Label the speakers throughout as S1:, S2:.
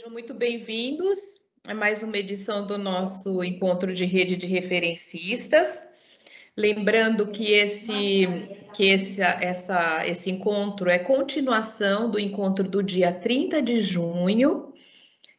S1: Sejam muito bem-vindos a mais uma edição do nosso encontro de rede de referencistas. Lembrando que esse, que esse, essa, esse encontro é continuação do encontro do dia 30 de junho,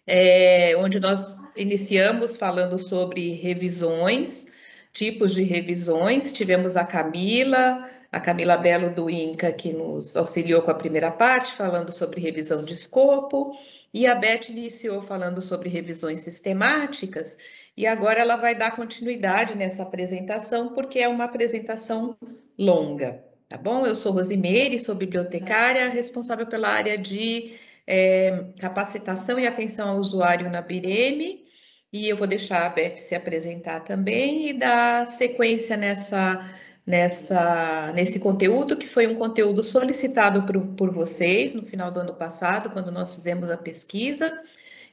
S1: é, onde nós iniciamos falando sobre revisões, tipos de revisões. Tivemos a Camila, a Camila Belo do INCA, que nos auxiliou com a primeira parte, falando sobre revisão de escopo, e a Beth iniciou falando sobre revisões sistemáticas, e agora ela vai dar continuidade nessa apresentação, porque é uma apresentação longa, tá bom? Eu sou Rosimeire, sou bibliotecária, responsável pela área de é, capacitação e atenção ao usuário na Bireme, e eu vou deixar a Beth se apresentar também e dar sequência nessa nessa, nesse conteúdo, que foi um conteúdo solicitado por, por vocês no final do ano passado, quando nós fizemos a pesquisa,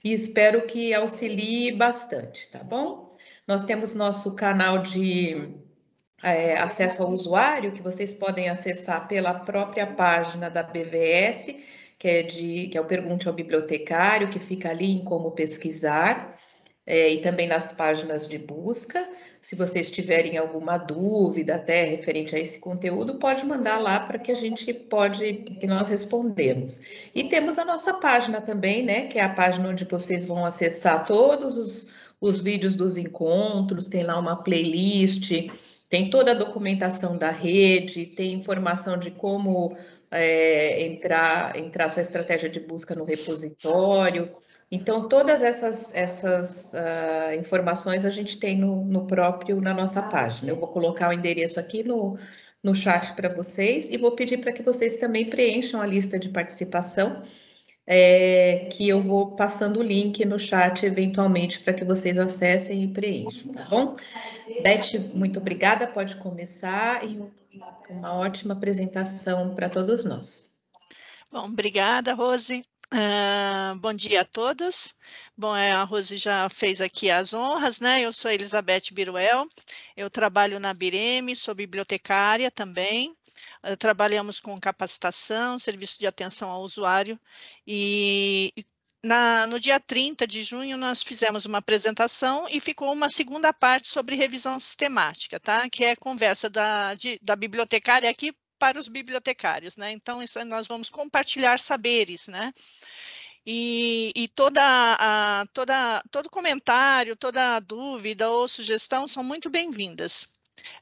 S1: e espero que auxilie bastante, tá bom? Nós temos nosso canal de é, acesso ao usuário, que vocês podem acessar pela própria página da BVS, que é, de, que é o Pergunte ao Bibliotecário, que fica ali em Como Pesquisar, é, e também nas páginas de busca. Se vocês tiverem alguma dúvida até referente a esse conteúdo, pode mandar lá para que a gente pode que nós respondemos. E temos a nossa página também, né, que é a página onde vocês vão acessar todos os, os vídeos dos encontros, tem lá uma playlist, tem toda a documentação da rede, tem informação de como é, entrar, entrar sua estratégia de busca no repositório. Então, todas essas, essas uh, informações a gente tem no, no, próprio, na nossa página. Eu vou colocar o endereço aqui no, no chat para vocês e vou pedir para que vocês também preencham a lista de participação, é, que eu vou passando o link no chat eventualmente para que vocês acessem e preencham, tá bom? Beth, muito obrigada, pode começar e uma ótima apresentação para todos nós.
S2: Bom, obrigada, Rose. Uh, bom dia a todos. Bom, é, a Rose já fez aqui as honras, né? Eu sou Elizabeth Biruel, eu trabalho na Bireme, sou bibliotecária também. Uh, trabalhamos com capacitação, serviço de atenção ao usuário e, na, no dia 30 de junho, nós fizemos uma apresentação e ficou uma segunda parte sobre revisão sistemática, tá? Que é conversa da, de, da bibliotecária aqui para os bibliotecários, né? Então, isso, é, nós vamos compartilhar saberes, né? E, e toda a, toda, todo comentário, toda dúvida ou sugestão são muito bem-vindas.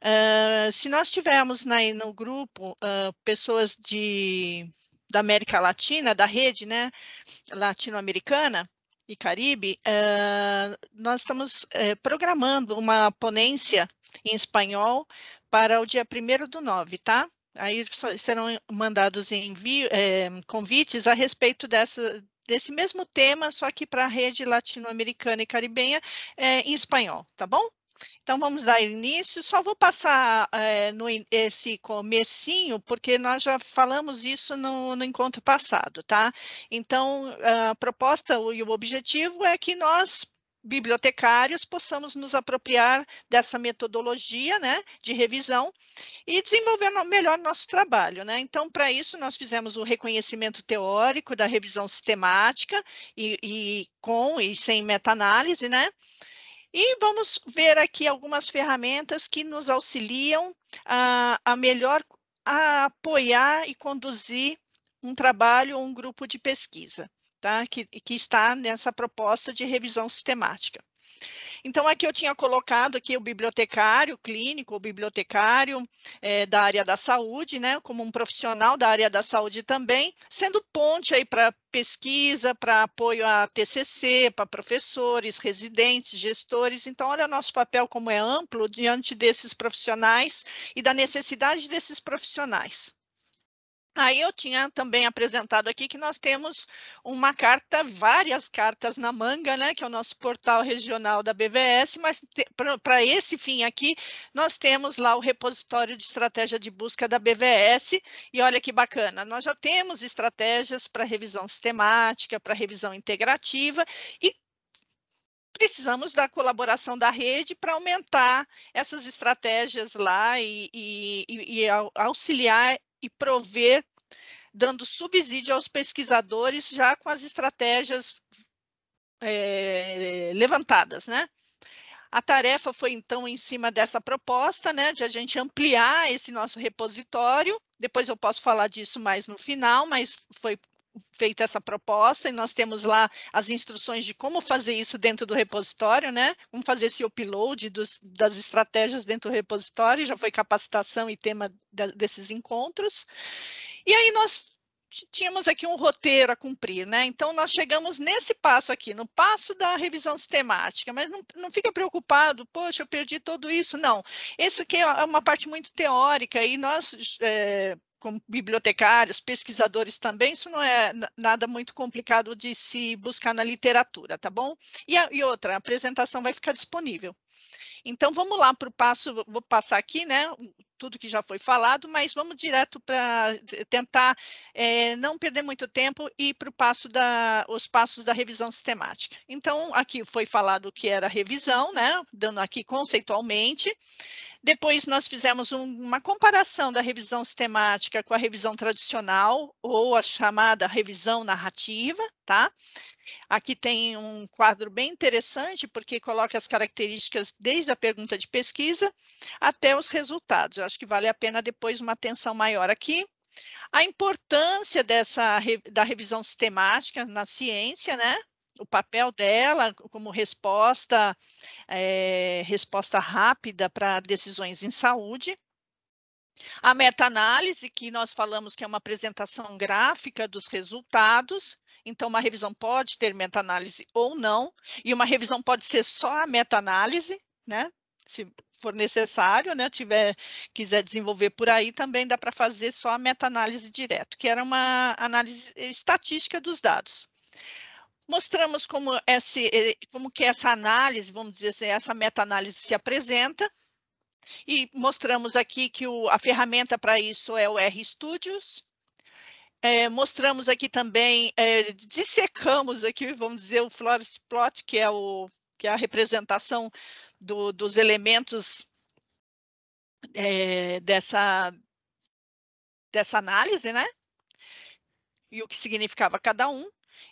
S2: Uh, se nós tivermos na, né, no grupo uh, pessoas de, da América Latina, da rede né, latino-americana e Caribe, uh, nós estamos eh, programando uma ponência em espanhol para o dia 1 do 9, tá? Aí serão mandados envio, é, convites a respeito dessa, desse mesmo tema, só que para a rede latino-americana e caribenha é, em espanhol, tá bom? Então vamos dar início. Só vou passar é, no, esse comecinho, porque nós já falamos isso no, no encontro passado, tá? Então a proposta e o objetivo é que nós bibliotecários possamos nos apropriar dessa metodologia né, de revisão e desenvolver melhor nosso trabalho. Né? Então, para isso, nós fizemos o reconhecimento teórico da revisão sistemática e, e com e sem meta-análise, né? E vamos ver aqui algumas ferramentas que nos auxiliam a, a melhor a apoiar e conduzir um trabalho ou um grupo de pesquisa tá? que, que está nessa proposta de revisão sistemática. Então, aqui eu tinha colocado aqui o bibliotecário clínico, o bibliotecário é, da área da saúde, né, como um profissional da área da saúde também, sendo ponte aí para pesquisa, para apoio à TCC, para professores, residentes, gestores. Então, olha o nosso papel como é amplo diante desses profissionais e da necessidade desses profissionais. Aí eu tinha também apresentado aqui que nós temos uma carta, várias cartas na manga, né, que é o nosso portal regional da BVS, mas para esse fim aqui, nós temos lá o repositório de estratégia de busca da BVS, e olha que bacana, nós já temos estratégias para revisão sistemática, para revisão integrativa, e precisamos da colaboração da rede para aumentar essas estratégias lá e, e, e, auxiliar e prover, dando subsídio aos pesquisadores já com as estratégias é, levantadas, né? A tarefa foi então em cima dessa proposta, né, de a gente ampliar esse nosso repositório. Depois eu posso falar disso mais no final, mas foi feita essa proposta e nós temos lá as instruções de como fazer isso dentro do repositório, né? Como fazer esse upload dos, das estratégias dentro do repositório, já foi capacitação e tema desses encontros. E aí nós tínhamos aqui um roteiro a cumprir, né? Então, nós chegamos nesse passo aqui, no passo da revisão sistemática, mas não, não fica preocupado, poxa, eu perdi tudo isso, não. Esse aqui é uma parte muito teórica e nós. É, como bibliotecários, pesquisadores também, isso não é nada muito complicado de se buscar na literatura, tá bom? E, a, e outra, a apresentação vai ficar disponível. Então, vamos lá para o passo, vou passar aqui, né? tudo que já foi falado, mas vamos direto para eh, tentar é, não perder muito tempo e para passo da, os passos da revisão sistemática. Então, aqui foi falado o que era revisão, né? Dando aqui conceitualmente. Depois nós fizemos um, uma comparação da revisão sistemática com a revisão tradicional ou a chamada revisão narrativa, tá? Aqui tem um quadro bem interessante, porque coloca as características desde a pergunta de pesquisa até os resultados. Eu acho que vale a pena depois uma atenção maior aqui. A importância dessa, da revisão sistemática na ciência, né? O papel dela como resposta, é, resposta rápida para decisões em saúde. A meta-análise, que nós falamos que é uma apresentação gráfica dos resultados, então, uma revisão pode ter meta-análise ou não, e uma revisão pode ser só a meta-análise, né? Se for necessário, né? Tiver, quiser desenvolver por aí, também dá para fazer só a meta-análise direto, que era uma análise estatística dos dados mostramos como, esse, eh, como que essa análise, vamos dizer assim, essa meta-análise se apresenta, e mostramos aqui que o, a ferramenta para isso é o RStudios, é, mostramos aqui também, é, dissecamos aqui, vamos dizer, o Flores Plot, que é, o, que é a representação do, dos elementos é, dessa, dessa análise, né? E o que significava cada um.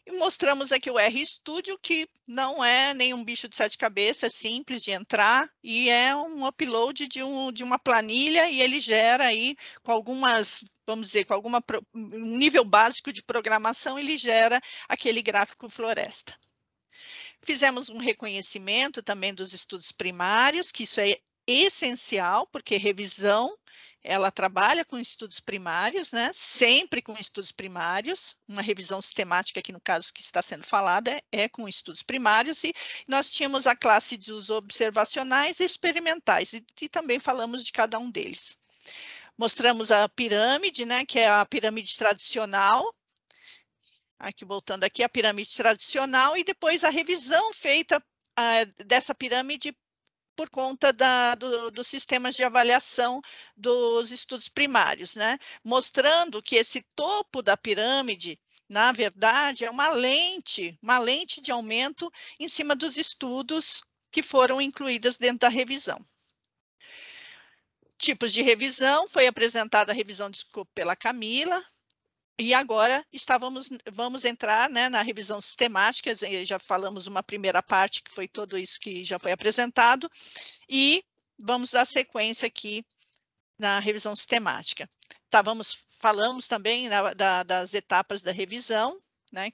S2: E mostramos aqui o RStudio, que não é nenhum bicho de sete cabeças, é simples de entrar, e é um upload de, um, de uma planilha, e ele gera aí com algumas vamos dizer, com algum um nível básico de programação, ele gera aquele gráfico floresta. Fizemos um reconhecimento também dos estudos primários, que isso é essencial, porque revisão ela trabalha com estudos primários, né? Sempre com estudos primários, uma revisão sistemática que no caso que está sendo falada é, é com estudos primários e nós tínhamos a classe dos observacionais e experimentais e, e também falamos de cada um deles. Mostramos a pirâmide, né? Que é a pirâmide tradicional, aqui voltando aqui a pirâmide tradicional e depois a revisão feita eh, dessa pirâmide por conta da, do, dos sistemas de avaliação dos estudos primários, né? mostrando que esse topo da pirâmide, na verdade, é uma lente, uma lente de aumento em cima dos estudos que foram incluídos dentro da revisão. Tipos de revisão, foi apresentada a revisão, desculpa, pela Camila, e agora estávamos, vamos entrar né, na revisão sistemática, já falamos uma primeira parte, que foi tudo isso que já foi apresentado, e vamos dar sequência aqui na revisão sistemática. Távamos, falamos também na, da, das etapas da revisão, né?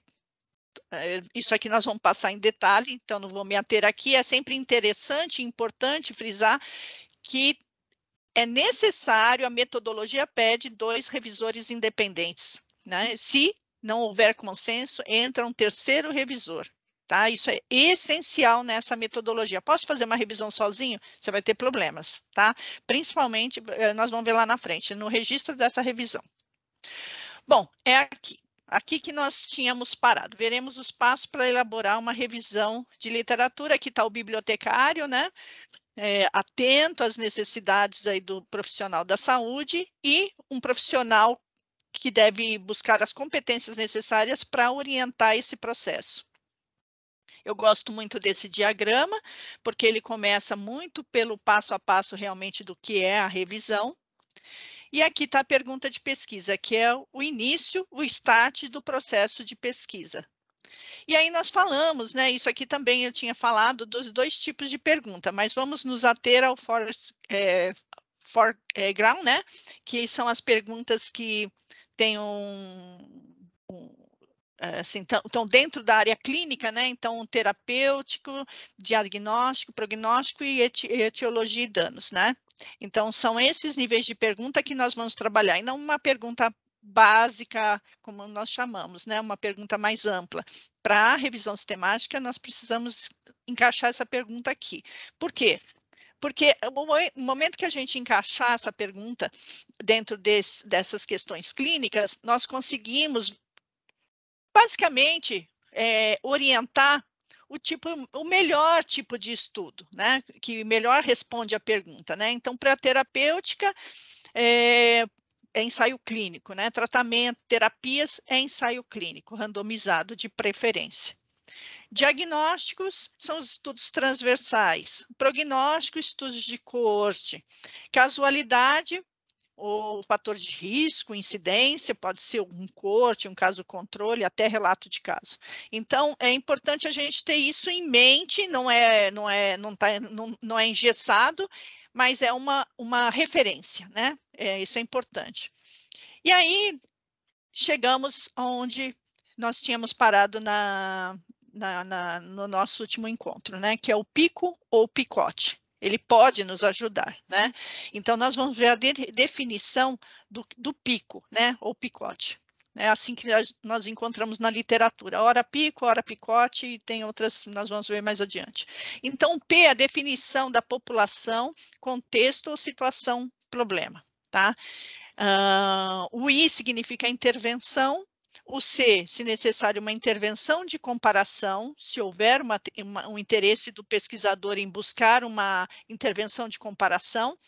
S2: É, isso aqui nós vamos passar em detalhe, então não vou me ater aqui. É sempre interessante e importante frisar que é necessário, a metodologia pede dois revisores independentes né? Se não houver consenso, entra um terceiro revisor. Tá? Isso é essencial nessa metodologia. Posso fazer uma revisão sozinho? Você vai ter problemas, tá? Principalmente, eh, nós vamos ver lá na frente, no registro dessa revisão. Bom, é aqui. Aqui que nós tínhamos parado. Veremos os passos para elaborar uma revisão de literatura. Aqui está o bibliotecário, né? É, atento às necessidades aí do profissional da saúde e um profissional que deve buscar as competências necessárias para orientar esse processo. Eu gosto muito desse diagrama, porque ele começa muito pelo passo a passo realmente do que é a revisão. E aqui está a pergunta de pesquisa, que é o início, o start do processo de pesquisa. E aí nós falamos, né? Isso aqui também eu tinha falado dos dois tipos de pergunta, mas vamos nos ater ao forest, é, foreground, é, né? Que são as perguntas que tem um, um eh, assim, estão dentro da área clínica, né? Então, terapêutico, diagnóstico, prognóstico e eti etiologia e danos, né? Então, são esses níveis de pergunta que nós vamos trabalhar, e não uma pergunta básica, como nós chamamos, né? Uma pergunta mais ampla. Para a revisão sistemática, nós precisamos encaixar essa pergunta aqui. Por quê? Porque no é momento que a gente encaixar essa pergunta dentro desse, dessas questões clínicas, nós conseguimos basicamente é, orientar o tipo, o melhor tipo de estudo, né? Que melhor responde à pergunta, né? Então, para a terapêutica é, é, ensaio clínico, né? Tratamento, terapias é ensaio clínico, randomizado de preferência. Diagnósticos são os estudos transversais, prognóstico, estudos de coorte, casualidade ou fator de risco, incidência, pode ser um corte, um caso controle, até relato de caso. Então, é importante a gente ter isso em mente, não é não é não tá, não, não é engessado, mas é uma uma referência, né? É, isso é importante. E aí chegamos onde nós tínhamos parado na, na, na, no nosso último encontro, né? Que é o pico ou picote. Ele pode nos ajudar, né? Uhum. Então, nós vamos ver a de, definição do, do pico, né? Ou picote. É assim que nós encontramos na literatura. Hora pico, hora picote, e tem outras, nós vamos ver mais adiante. Então, P é a definição da população, contexto ou situação, problema. Tá? Uh, o I significa intervenção, o C, se necessário, uma intervenção de comparação, se houver uma, uma, um interesse do pesquisador em buscar uma intervenção de comparação.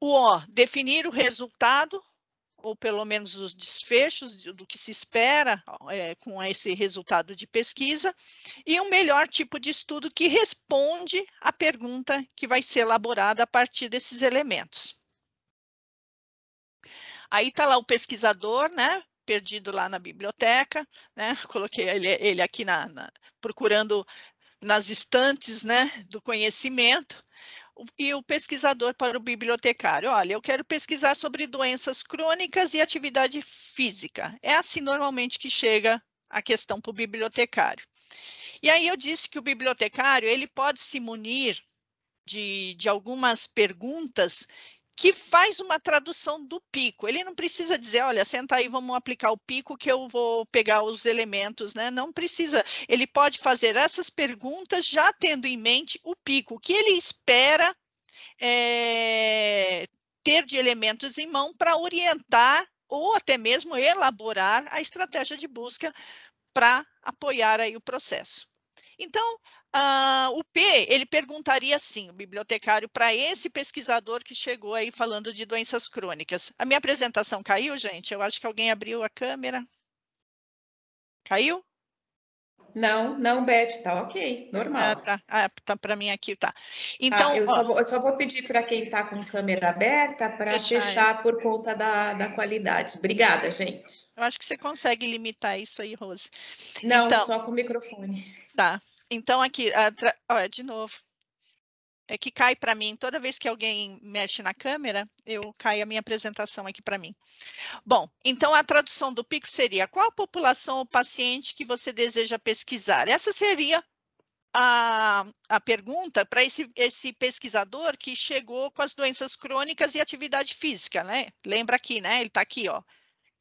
S2: O O, definir o resultado, ou pelo menos os desfechos do que se espera é, com esse resultado de pesquisa, e um melhor tipo de estudo que responde à pergunta que vai ser elaborada a partir desses elementos. Aí está lá o pesquisador, né, perdido lá na biblioteca, né? Coloquei ele, ele aqui na, na, procurando nas estantes, né, do conhecimento. E o pesquisador para o bibliotecário, olha, eu quero pesquisar sobre doenças crônicas e atividade física. É assim normalmente que chega a questão para o bibliotecário. E aí eu disse que o bibliotecário ele pode se munir de, de algumas perguntas que faz uma tradução do pico. Ele não precisa dizer, olha, senta aí, vamos aplicar o pico que eu vou pegar os elementos, né? Não precisa. Ele pode fazer essas perguntas já tendo em mente o pico, o que ele espera é, ter de elementos em mão para orientar ou até mesmo elaborar a estratégia de busca para apoiar aí o processo. Então, ah, o P, ele perguntaria assim, o bibliotecário, para esse pesquisador que chegou aí falando de doenças crônicas. A minha apresentação caiu, gente? Eu acho que alguém abriu a câmera. Caiu? Não, não, Beth, tá ok, normal. Ah, tá,
S1: ah, tá para mim aqui, tá. Então, ah, eu, ó, só vou, eu, só vou, pedir para quem está com câmera aberta para fechar, fechar por conta da, da qualidade. Obrigada, gente.
S2: Eu acho que você consegue limitar isso aí, Rose. Não, então, só com o microfone. Tá. Então, aqui, de novo, é que cai para mim. Toda vez que alguém mexe na câmera, eu cai a minha apresentação aqui para mim. Bom, então a tradução do pico seria qual a população ou paciente que você deseja pesquisar? Essa seria a, a pergunta para esse, esse pesquisador que chegou com as doenças crônicas e atividade física, né? Lembra aqui, né? Ele está aqui, ó.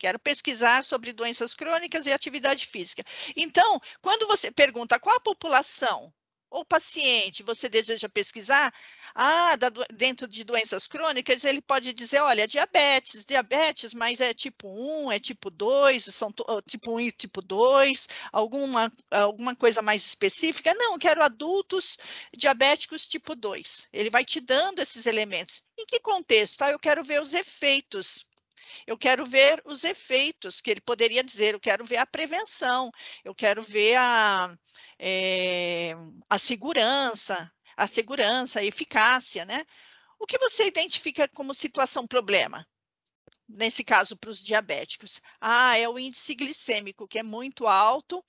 S2: Quero pesquisar sobre doenças crônicas e atividade física. Então, quando você pergunta qual a população ou paciente você deseja pesquisar, ah, da, dentro de doenças crônicas, ele pode dizer, olha, diabetes, diabetes, mas é tipo 1, é tipo 2, são ah, tipo 1 e tipo 2, alguma, alguma coisa mais específica. Não, quero adultos diabéticos tipo 2. Ele vai te dando esses elementos. Em que contexto? Ah, eu quero ver os efeitos eu quero ver os efeitos, que ele poderia dizer, eu quero ver a prevenção, eu quero ver a, é, a segurança, a segurança, a eficácia, né? O que você identifica como situação problema? Nesse caso, para os diabéticos. Ah, é o índice glicêmico, que é muito alto,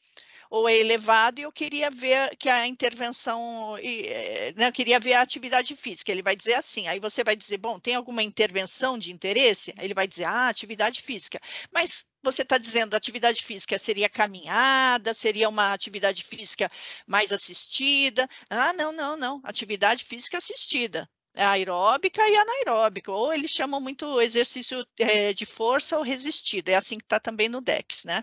S2: ou é elevado e eu queria ver que a intervenção, eh, né, eu queria ver a atividade física. Ele vai dizer assim, aí você vai dizer, bom, tem alguma intervenção de interesse? Ele vai dizer, ah, atividade física. Mas você está dizendo atividade física seria caminhada, seria uma atividade física mais assistida? Ah, não, não, não, atividade física assistida aeróbica e anaeróbica, ou eles chamam muito exercício é, de força ou resistido, é assim que está também no DEX, né?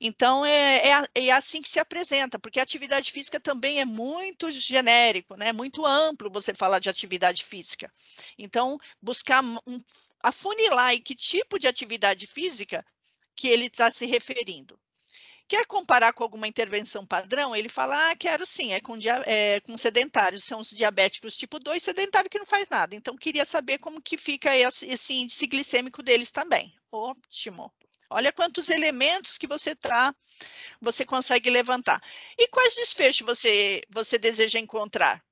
S2: Então, é, é, é, assim que se apresenta, porque atividade física também é muito genérico, né? Muito amplo você falar de atividade física. Então, buscar um, afunilar e que tipo de atividade física que ele está se referindo. Quer comparar com alguma intervenção padrão? Ele fala, ah, quero sim, é com, é, com sedentários, são os diabéticos tipo 2, sedentário que não faz nada. Então, queria saber como que fica esse, esse índice glicêmico deles também. Ótimo. Olha quantos elementos que você tá, você consegue levantar. E quais desfechos você, você deseja encontrar?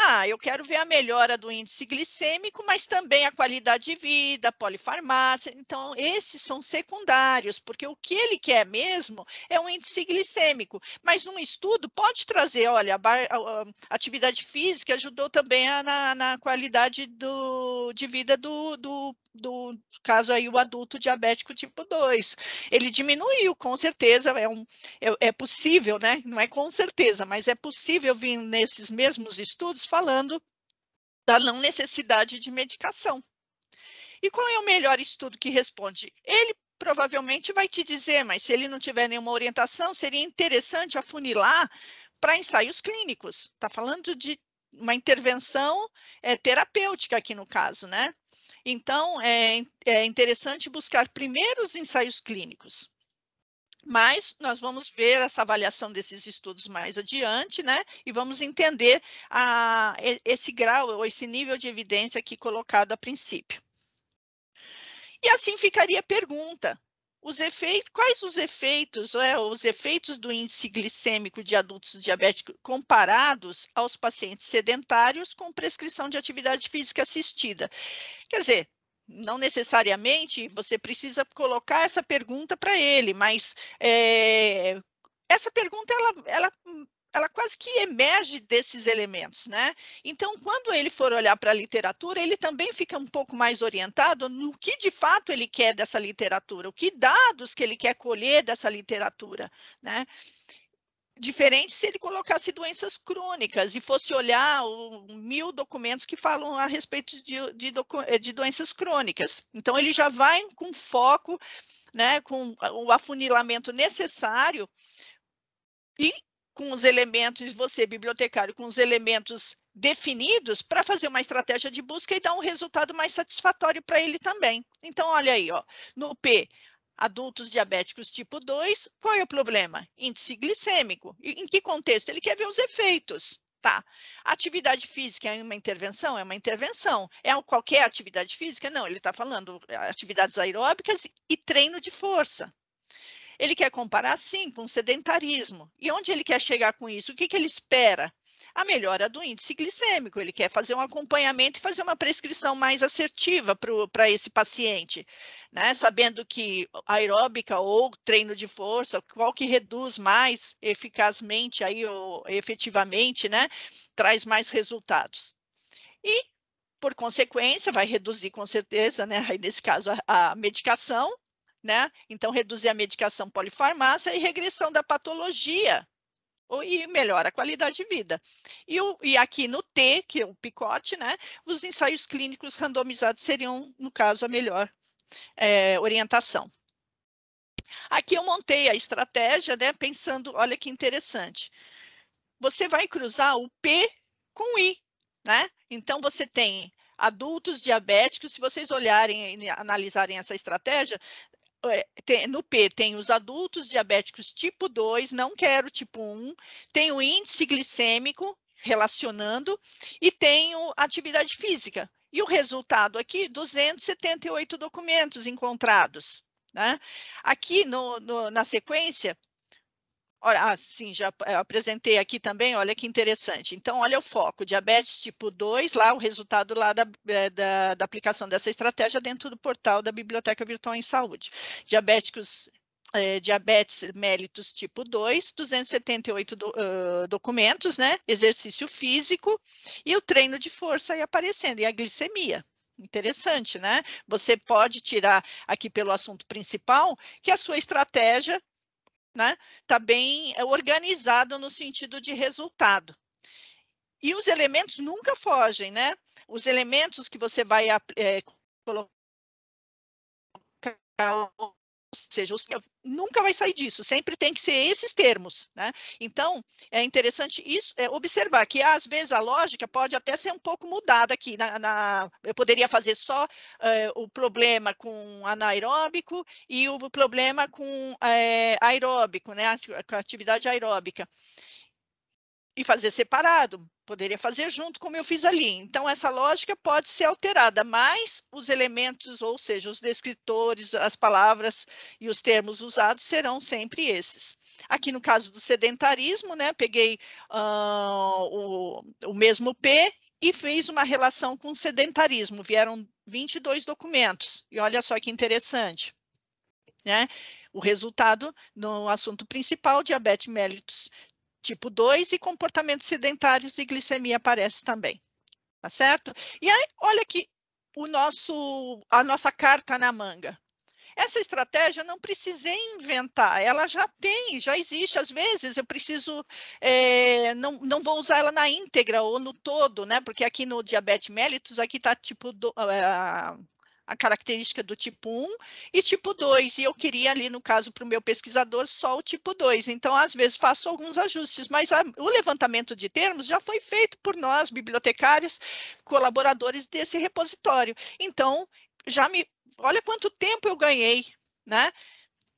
S2: Ah, eu quero ver a melhora do índice glicêmico, mas também a qualidade de vida, polifarmácia. Então, esses são secundários, porque o que ele quer mesmo é um índice glicêmico. Mas num estudo pode trazer, olha, a, atividade física ajudou também a, na, na, qualidade do, de vida do, do do caso aí o adulto diabético tipo 2. Ele diminuiu, com certeza, é, um, é, é, possível, né? Não é com certeza, mas é possível vir nesses mesmos estudos falando da não necessidade de medicação. E qual é o melhor estudo que responde? Ele provavelmente vai te dizer, mas se ele não tiver nenhuma orientação, seria interessante afunilar para ensaios clínicos. Está falando de uma intervenção é, terapêutica aqui no caso, né? Então, é, é interessante buscar primeiro os ensaios clínicos. Mas nós vamos ver essa avaliação desses estudos mais adiante, né? E vamos entender a, esse grau ou esse nível de evidência aqui colocado a princípio. E assim ficaria a pergunta: os efeitos, quais os efeitos, é, os efeitos do índice glicêmico de adultos diabéticos comparados aos pacientes sedentários com prescrição de atividade física assistida? Quer dizer, não necessariamente você precisa colocar essa pergunta para ele, mas é, essa pergunta ela, ela ela quase que emerge desses elementos, né? Então, quando ele for olhar para a literatura, ele também fica um pouco mais orientado no que de fato ele quer dessa literatura, o que dados que ele quer colher dessa literatura, né? Diferente se ele colocasse doenças crônicas e fosse olhar o, mil documentos que falam a respeito de, de, de doenças crônicas. Então, ele já vai com foco, né, com o afunilamento necessário e com os elementos, você, bibliotecário, com os elementos definidos para fazer uma estratégia de busca e dar um resultado mais satisfatório para ele também. Então, olha aí, ó, no P, adultos diabéticos tipo 2, qual é o problema? Índice glicêmico. E em que contexto? Ele quer ver os efeitos. Tá. Atividade física é uma intervenção? É uma intervenção. É qualquer atividade física? Não, ele está falando eh, atividades aeróbicas e treino de força. Ele quer comparar, sim, com sedentarismo. E onde ele quer chegar com isso? O que, que ele espera? A melhora do índice glicêmico. Ele quer fazer um acompanhamento e fazer uma prescrição mais assertiva para esse paciente, né? sabendo que aeróbica ou treino de força, qual que reduz mais eficazmente aí, ou efetivamente, né? traz mais resultados. E por consequência, vai reduzir com certeza, né? Aí, nesse caso, a, a medicação né? Então, reduzir a medicação polifarmácia e regressão da patologia, e melhora a qualidade de vida. E, o, e, aqui no T, que é o picote, né, os ensaios clínicos randomizados seriam, no caso, a melhor é, orientação. Aqui eu montei a estratégia, né, pensando, olha que interessante. Você vai cruzar o P com o I, né? Então você tem adultos diabéticos, se vocês olharem e analisarem essa estratégia, é, no P tem os adultos diabéticos tipo 2, não quero tipo 1, tem o índice glicêmico relacionando e tem atividade física. E o resultado aqui, 278 documentos encontrados. Né? Aqui no, no, na sequência, Olha, ah, sim, já eh, apresentei aqui também, olha que interessante. Então, olha o foco, diabetes tipo 2, lá o resultado lá da, eh, da, da aplicação dessa estratégia dentro do portal da Biblioteca Virtual em Saúde. Diabéticos eh, diabetes mellitus tipo 2, 278 do, uh, documentos, né? Exercício físico e o treino de força aí aparecendo, e a glicemia. Interessante, né? Você pode tirar aqui pelo assunto principal que a sua estratégia né? Está bem é, organizado no sentido de resultado. E os elementos nunca fogem, né? Os elementos que você vai é, colocar seja, nunca vai sair disso, sempre tem que ser esses termos, né? Então, é interessante isso, é, observar que às vezes a lógica pode até ser um pouco mudada aqui, na, na eu poderia fazer só é, o problema com anaeróbico e o problema com é, aeróbico, né, atividade aeróbica e fazer separado, poderia fazer junto, como eu fiz ali. Então, essa lógica pode ser alterada, mas os elementos, ou seja, os descritores, as palavras e os termos usados serão sempre esses. Aqui no caso do sedentarismo, né, peguei uh, o, o mesmo P e fez uma relação com sedentarismo. Vieram 22 documentos, e olha só que interessante. Né? O resultado no assunto principal, diabetes mellitus tipo 2 e comportamentos sedentários e glicemia aparece também. Tá certo? E aí, olha aqui o nosso, a nossa carta na manga. Essa estratégia não precisei inventar, ela já tem, já existe. Às vezes eu preciso, é, não, não vou usar ela na íntegra ou no todo, né? Porque aqui no diabetes mellitus, aqui está tipo do, uh, a característica do tipo 1 e tipo 2, e eu queria ali, no caso, para o meu pesquisador, só o tipo 2. Então, às vezes, faço alguns ajustes, mas a, o levantamento de termos já foi feito por nós, bibliotecários, colaboradores desse repositório. Então, já me. Olha quanto tempo eu ganhei, né?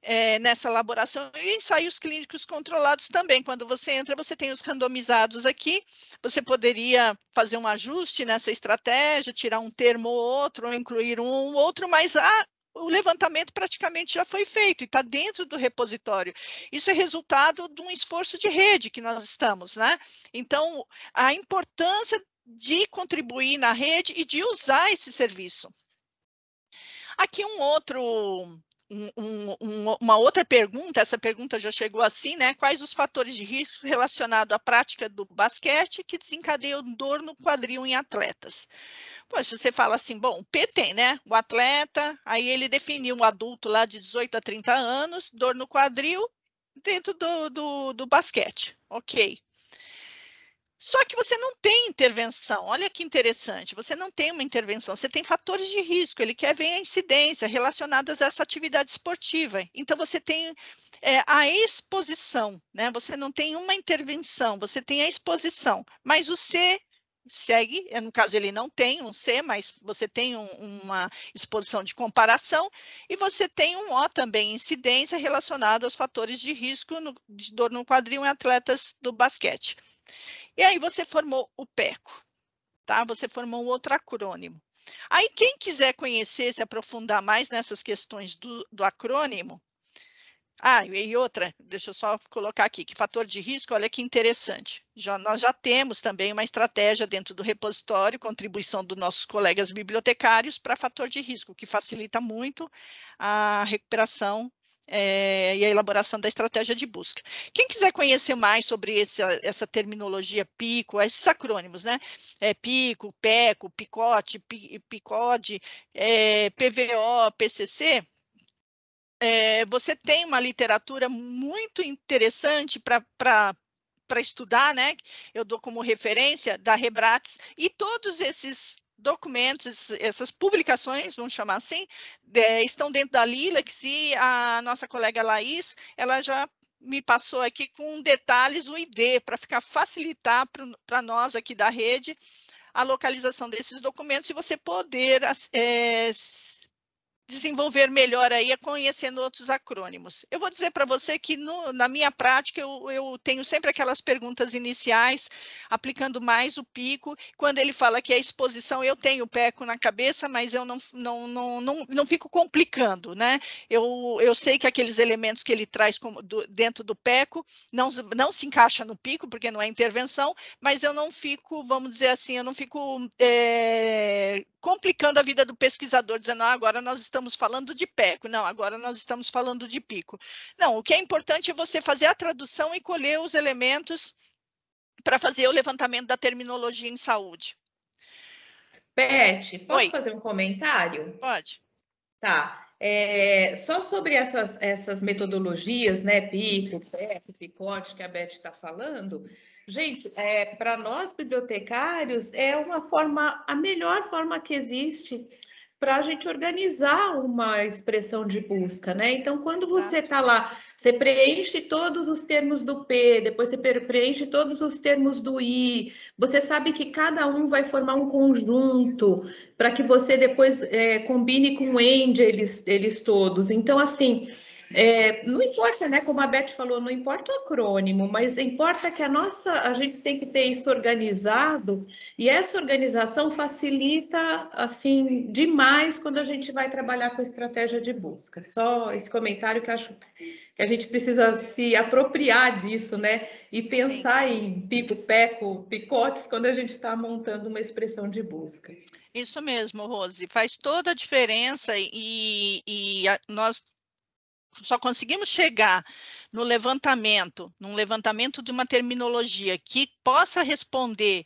S2: é, nessa elaboração e ensaios clínicos controlados também. Quando você entra, você tem os randomizados aqui. Você poderia fazer um ajuste nessa estratégia, tirar um termo ou outro, ou incluir um ou outro, mas a o levantamento praticamente já foi feito e está dentro do repositório. Isso é resultado de um esforço de rede que nós estamos, né? Então, a importância de contribuir na rede e de usar esse serviço. Aqui um outro um, um, uma outra pergunta, essa pergunta já chegou assim, né? Quais os fatores de risco relacionados à prática do basquete que desencadeiam dor no quadril em atletas? Poxa, você fala assim, bom, o PT, né? O atleta, aí ele definiu um adulto lá de 18 a 30 anos, dor no quadril dentro do, do, do basquete, ok. Só que você não tem intervenção. Olha que interessante, você não tem uma intervenção, você tem fatores de risco. Ele quer ver a incidência relacionadas a essa atividade esportiva. Então você tem é, a exposição, né? Você não tem uma intervenção, você tem a exposição. Mas o C segue, eh, no caso ele não tem um C, mas você tem um, uma exposição de comparação, e você tem um O também, incidência relacionada aos fatores de risco no, de dor no quadril em atletas do basquete. E aí você formou o PECO, tá? Você formou um outro acrônimo. Aí quem quiser conhecer, se aprofundar mais nessas questões do, do acrônimo, ah, e outra, deixa eu só colocar aqui, que fator de risco, olha que interessante. Já, nós já temos também uma estratégia dentro do repositório, contribuição dos nossos colegas bibliotecários para fator de risco, que facilita muito a recuperação é, e a elaboração da estratégia de busca. Quem quiser conhecer mais sobre essa terminologia PICO, esses acrônimos, né? É, PICO, PECO, PICOTE, PICODE, é, PVO, PCC, é, você tem uma literatura muito interessante para para estudar, né? Eu dou como referência da Rebrats e todos esses documentos, essas publicações, vamos chamar assim, de, estão dentro da Lilax e a nossa colega Laís, ela já me passou aqui com detalhes o ID, para ficar facilitar para nós aqui da rede a localização desses documentos e você poder é, desenvolver melhor aí é conhecendo outros acrônimos. Eu vou dizer para você que no, na minha prática eu, eu, tenho sempre aquelas perguntas iniciais, aplicando mais o pico. Quando ele fala que é exposição, eu tenho o PECO na cabeça, mas eu não, não, não, não, não fico complicando, né? Eu, eu sei que aqueles elementos que ele traz como, do, dentro do PECO não, não se encaixa no pico, porque não é intervenção, mas eu não fico, vamos dizer assim, eu não fico é, complicando a vida do pesquisador, dizendo, ah, agora nós estamos estamos falando de PECO, não, agora nós estamos falando de pico. Não, o que é importante é você fazer a tradução e colher os elementos para fazer o levantamento da terminologia em saúde. Pet, posso Oi. fazer um comentário? Pode.
S1: Tá. É, só sobre essas, essas metodologias, né? Pico, PEP, picote, que a Beth está falando. Gente, é, para nós bibliotecários, é uma forma, a melhor forma que existe para a gente organizar uma expressão de busca, né? Então, quando você está lá, você preenche todos os termos do P, depois você preenche todos os termos do I, você sabe que cada um vai formar um conjunto para que você depois é, combine com o end eles, eles todos. Então, assim, é, não importa, né? Como a Beth falou, não importa o acrônimo, mas importa que a nossa, a gente tem que ter isso organizado e essa organização facilita assim demais quando a gente vai trabalhar com estratégia de busca. Só esse comentário que acho que a gente precisa se apropriar disso, né? E pensar Sim. em pico, peco, picotes quando a
S2: gente está montando uma expressão de busca. Isso mesmo, Rose. Faz toda a diferença e, e a, nós só conseguimos chegar no levantamento, num levantamento de uma terminologia que possa responder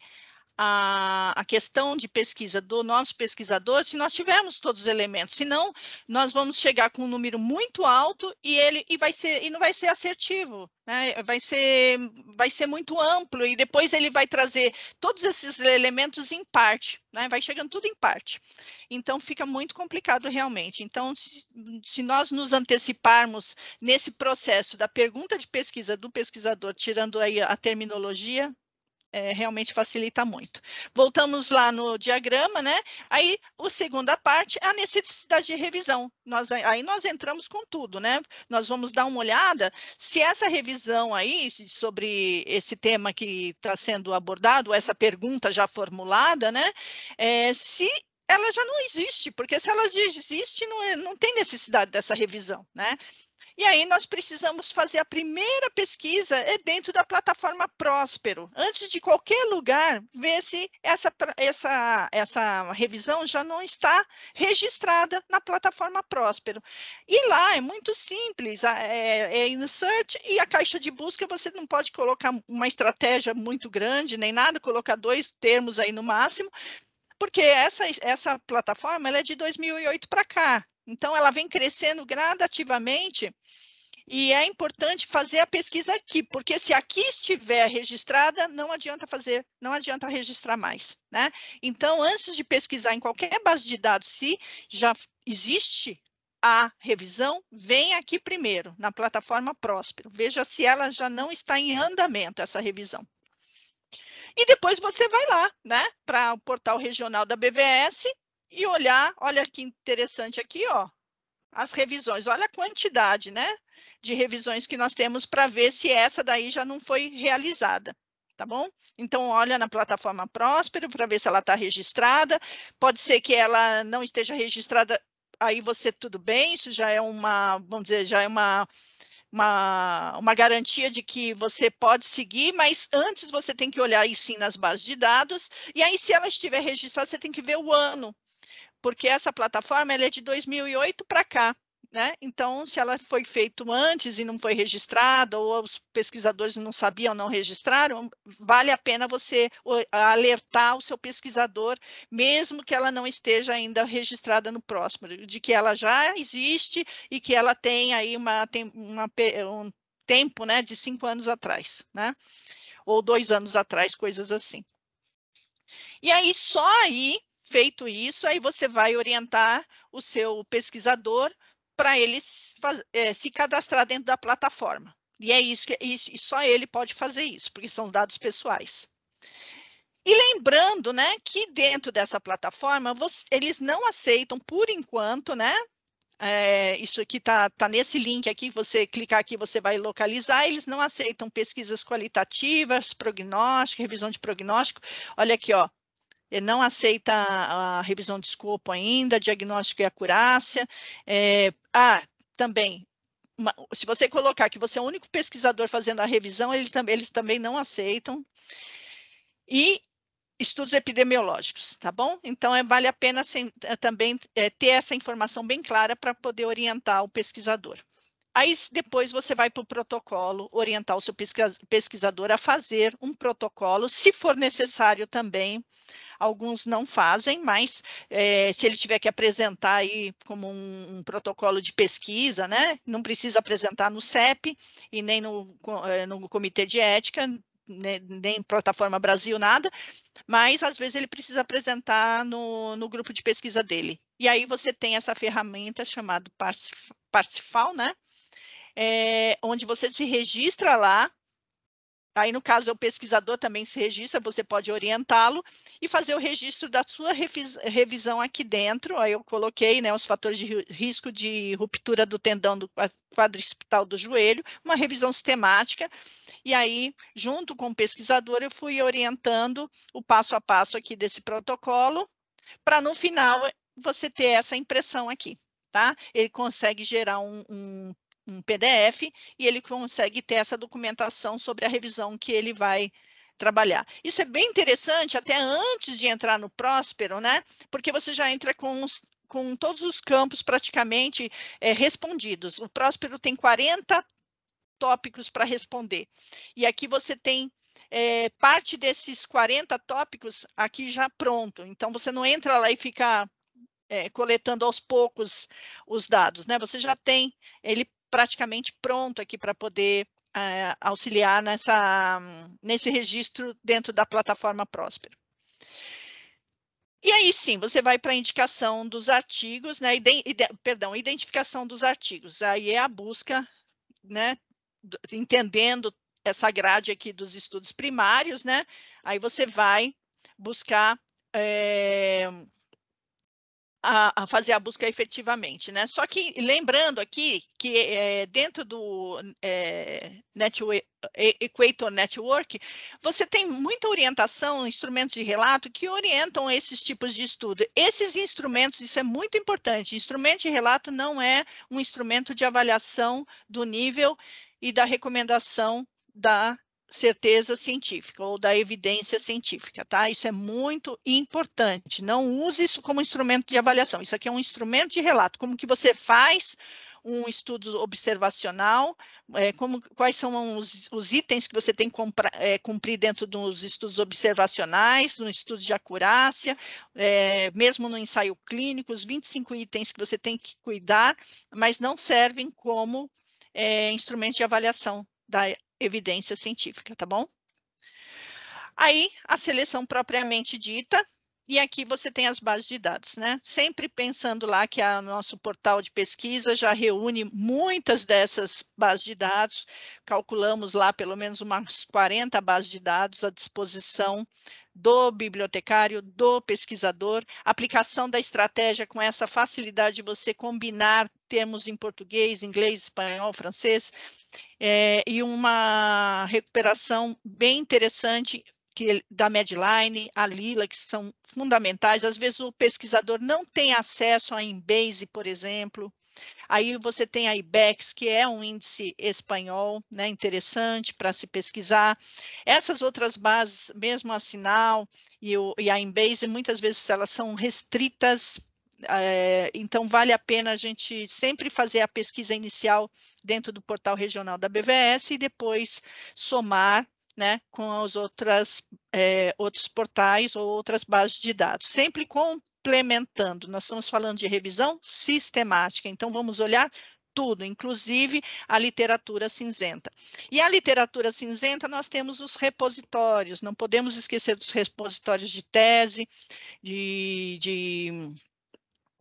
S2: a, a, questão de pesquisa do nosso pesquisador se nós tivermos todos os elementos. Senão, nós vamos chegar com um número muito alto e ele e vai ser e não vai ser assertivo, né? Vai ser vai ser muito amplo e depois ele vai trazer todos esses elementos em parte, né? Vai chegando tudo em parte. Então fica muito complicado realmente. Então, se, se nós nos anteciparmos nesse processo da pergunta de pesquisa do pesquisador, tirando aí a terminologia, é, realmente facilita muito. Voltamos lá no diagrama, né? Aí, a segunda parte é a necessidade de revisão. Nós, aí nós entramos com tudo, né? Nós vamos dar uma olhada se essa revisão aí, sobre esse tema que está sendo abordado, essa pergunta já formulada, né? É, se ela já não existe, porque se ela já existe, não, é, não tem necessidade dessa revisão, né? E aí nós precisamos fazer a primeira pesquisa é dentro da plataforma Próspero. Antes de qualquer lugar, ver se essa, essa, essa revisão já não está registrada na plataforma Próspero. E lá é muito simples, é, é insert e a caixa de busca você não pode colocar uma estratégia muito grande nem nada, colocar dois termos aí no máximo, porque essa, essa plataforma ela é de 2008 para cá, então ela vem crescendo gradativamente e é importante fazer a pesquisa aqui, porque se aqui estiver registrada, não adianta fazer, não adianta registrar mais, né? Então, antes de pesquisar em qualquer base de dados, se já existe a revisão, vem aqui primeiro, na plataforma Próspero. Veja se ela já não está em andamento, essa revisão, e depois você vai lá, né, para o portal regional da BVS e olhar, olha que interessante aqui, ó, as revisões. Olha a quantidade, né, de revisões que nós temos para ver se essa daí já não foi realizada. Tá bom? Então, olha na plataforma Próspero para ver se ela está registrada. Pode ser que ela não esteja registrada, aí você tudo bem, isso já é uma, vamos dizer, já é uma uma, uma garantia de que você pode seguir, mas antes você tem que olhar aí sim nas bases de dados, e aí se ela estiver registrada, você tem que ver o ano, porque essa plataforma é de 2008 para cá. Né? Então, se ela foi feita antes e não foi registrada, ou os pesquisadores não sabiam, não registraram, vale a pena você alertar o seu pesquisador, mesmo que ela não esteja ainda registrada no próximo, de que ela já existe e que ela tem aí uma, tem uma um tempo né, de cinco anos atrás, né? ou dois anos atrás, coisas assim. E aí, só aí, feito isso, aí você vai orientar o seu pesquisador para eles é, se cadastrar dentro da plataforma. E é isso que isso, e só ele pode fazer isso, porque são dados pessoais. E lembrando, né, que dentro dessa plataforma você, eles não aceitam por enquanto, né? É, isso aqui tá, tá nesse link aqui, você clicar aqui, você vai localizar. Eles não aceitam pesquisas qualitativas, prognóstico, revisão de prognóstico. Olha aqui, ó, eh, não aceita a, revisão de escopo ainda, diagnóstico e acurácia. É, ah, também, uma, se você colocar que você é o único pesquisador fazendo a revisão, eles, também eles também não aceitam. E estudos epidemiológicos, tá bom? Então, é, vale a pena sem, eh, também é, ter essa informação bem clara para poder orientar o pesquisador. Aí, depois, você vai para o protocolo, orientar o seu pesquisador a fazer um protocolo, se for necessário também, alguns não fazem, mas é, se ele tiver que apresentar aí como um, um, protocolo de pesquisa, né, não precisa apresentar no CEP e nem no, eh, no Comitê de Ética, nem, né, nem plataforma Brasil, nada, mas às vezes ele precisa apresentar no, no grupo de pesquisa dele. E aí você tem essa ferramenta chamada Parsifal, né? É, onde você se registra lá Aí, no caso, o pesquisador também se registra, você pode orientá-lo e fazer o registro da sua revisão aqui dentro. Aí eu coloquei né, os fatores de risco de ruptura do tendão do quadricipital do joelho, uma revisão sistemática. E aí, junto com o pesquisador, eu fui orientando o passo a passo aqui desse protocolo, para no final você ter essa impressão aqui. Tá? Ele consegue gerar um, um um PDF e ele consegue ter essa documentação sobre a revisão que ele vai trabalhar. Isso é bem interessante até antes de entrar no Próspero, né? Porque você já entra com os, com todos os campos praticamente é, respondidos. O Próspero tem 40 tópicos para responder. E aqui você tem é, parte desses 40 tópicos aqui já pronto. Então, você não entra lá e fica é, coletando aos poucos os dados, né? Você já tem ele praticamente pronto aqui para poder uh, auxiliar nessa, nesse registro dentro da plataforma Próspero. E aí sim, você vai para a indicação dos artigos, né? Ide, ide, perdão, identificação dos artigos. Aí é a busca, né? Entendendo essa grade aqui dos estudos primários, né? Aí você vai buscar é, a, a, fazer a busca efetivamente, né? Só que lembrando aqui que é, dentro do é, eh, network, eh, Equator Network, você tem muita orientação, instrumentos de relato que orientam esses tipos de estudo. Esses instrumentos, isso é muito importante. Instrumento de relato não é um instrumento de avaliação do nível e da recomendação da certeza científica ou da evidência científica, tá? Isso é muito importante. Não use isso como instrumento de avaliação. Isso aqui é um instrumento de relato. Como que você faz um estudo observacional, é, como, quais são os, os, itens que você tem que compra, é, cumprir dentro dos estudos observacionais, no estudo de acurácia, é, mesmo no ensaio clínico, os 25 itens que você tem que cuidar, mas não servem como é, instrumento de avaliação da evidência científica, tá bom? Aí, a seleção propriamente dita, e aqui você tem as bases de dados, né? Sempre pensando lá que o nosso portal de pesquisa já reúne muitas dessas bases de dados, calculamos lá pelo menos umas 40 bases de dados à disposição do bibliotecário, do pesquisador, aplicação da estratégia com essa facilidade de você combinar temos em português, inglês, espanhol, francês, é, e uma recuperação bem interessante que, da Medline, a Lila, que são fundamentais. Às vezes o pesquisador não tem acesso a Embase, por exemplo. Aí você tem a IBEX, que é um índice espanhol, né, interessante para se pesquisar. Essas outras bases, mesmo a Sinal e, o, e a Embase, muitas vezes elas são restritas eh, então, vale a pena a gente sempre fazer a pesquisa inicial dentro do portal regional da BVS e depois somar né, com os é, eh, outros portais ou outras bases de dados, sempre complementando. Nós estamos falando de revisão sistemática, então vamos olhar tudo, inclusive a literatura cinzenta. E a literatura cinzenta, nós temos os repositórios, não podemos esquecer dos repositórios de tese, de, de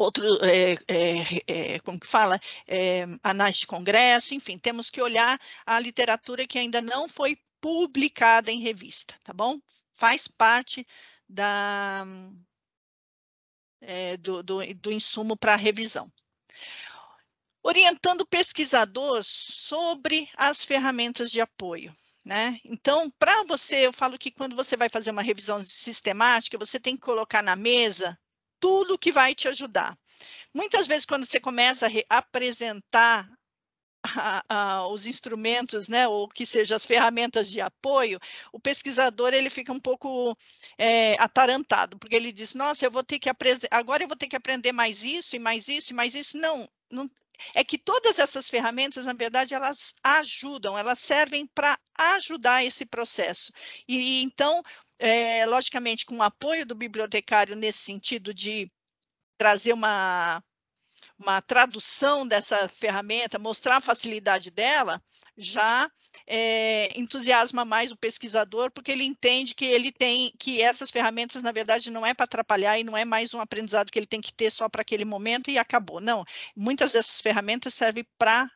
S2: outro, é, é, é, como que fala, eh, anais de congresso, enfim, temos que olhar a literatura que ainda não foi publicada em revista, tá bom? Faz parte da, eh, do, do, do insumo para revisão. Orientando pesquisadores sobre as ferramentas de apoio. Né? Então, para você, eu falo que quando você vai fazer uma revisão sistemática, você tem que colocar na mesa tudo que vai te ajudar. Muitas vezes, quando você começa a apresentar a, a, os instrumentos, né, ou que seja as ferramentas de apoio, o pesquisador ele fica um pouco é, atarantado, porque ele diz: Nossa, eu vou ter que agora eu vou ter que aprender mais isso e mais isso e mais isso. Não, não é que todas essas ferramentas, na verdade, elas ajudam, elas servem para ajudar esse processo. E, então, é, logicamente, com o apoio do bibliotecário nesse sentido de trazer uma, uma tradução dessa ferramenta, mostrar a facilidade dela, já é, entusiasma mais o pesquisador, porque ele entende que ele tem que essas ferramentas, na verdade, não é para atrapalhar e não é mais um aprendizado que ele tem que ter só para aquele momento e acabou. Não, muitas dessas ferramentas servem para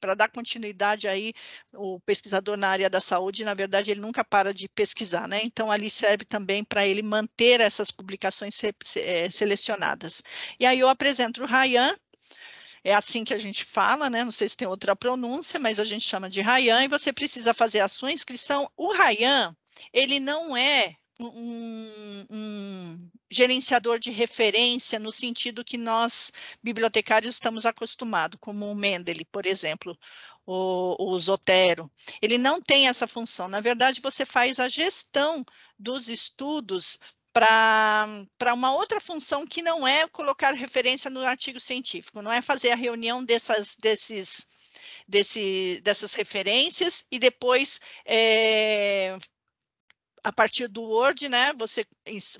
S2: para dar continuidade aí, o pesquisador na área da saúde, na verdade, ele nunca para de pesquisar, né? Então, ali serve também para ele manter essas publicações se, se, é, selecionadas. E aí eu apresento o Rayan, é assim que a gente fala, né? Não sei se tem outra pronúncia, mas a gente chama de Rayan, e você precisa fazer a sua inscrição. O Rayan, ele não é um, um, gerenciador de referência no sentido que nós, bibliotecários, estamos acostumados, como o Mendeley, por exemplo, o, o Zotero. Ele não tem essa função. Na verdade, você faz a gestão dos estudos para uma outra função que não é colocar referência no artigo científico, não é fazer a reunião dessas, desses, desse, dessas referências e depois é, a partir do Word, né? Você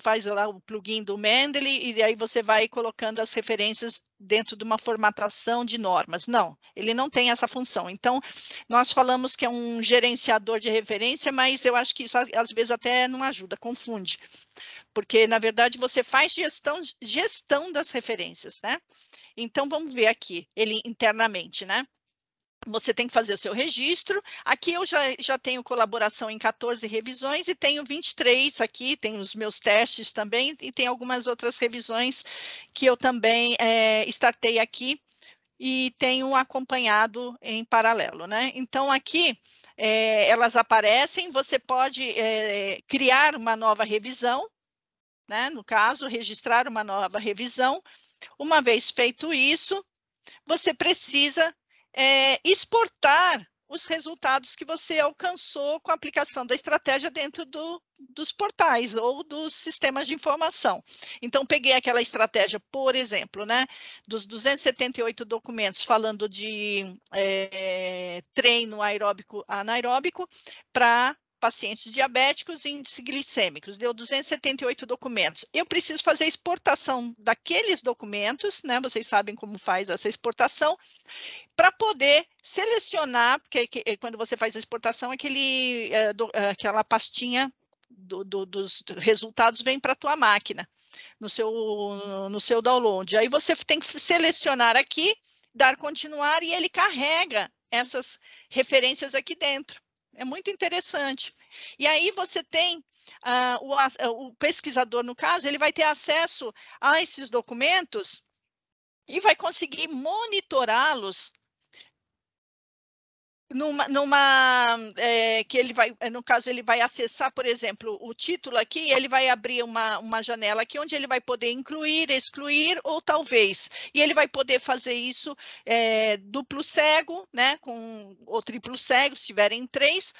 S2: faz lá o plugin do Mendeley e aí você vai colocando as referências dentro de uma formatação de normas. Não, ele não tem essa função. Então, nós falamos que é um gerenciador de referência, mas eu acho que isso às vezes até não ajuda, confunde. Porque, na verdade, você faz gestão, gestão das referências, né? Então, vamos ver aqui, ele internamente, né? você tem que fazer o seu registro. Aqui eu já, já tenho colaboração em 14 revisões e tenho 23 aqui, tem os meus testes também e tem algumas outras revisões que eu também é, startei aqui e tenho acompanhado em paralelo, né? Então aqui é, elas aparecem, você pode é, criar uma nova revisão, né? No caso, registrar uma nova revisão. Uma vez feito isso, você precisa é, exportar os resultados que você alcançou com a aplicação da estratégia dentro do, dos portais ou dos sistemas de informação. Então, peguei aquela estratégia, por exemplo, né, dos 278 documentos falando de é, treino aeróbico anaeróbico para pacientes diabéticos e índices glicêmicos, deu 278 documentos. Eu preciso fazer a exportação daqueles documentos, né? Vocês sabem como faz essa exportação, para poder selecionar, porque é é, quando você faz a exportação, aquele, eh, eh, aquela pastinha do, do, dos resultados vem para a tua máquina, no seu, no seu download. Aí você tem que selecionar aqui, dar continuar e ele carrega essas referências aqui dentro. É muito interessante. E aí você tem uh, o, eh, o pesquisador, no caso, ele vai ter acesso a esses documentos e vai conseguir monitorá-los numa, numa é, que ele vai, é, no caso ele vai acessar, por exemplo, o título aqui, ele vai abrir uma, uma janela aqui onde ele vai poder incluir, excluir ou talvez, e ele vai poder fazer isso é, duplo cego, né, com ou triplo cego, se tiverem três,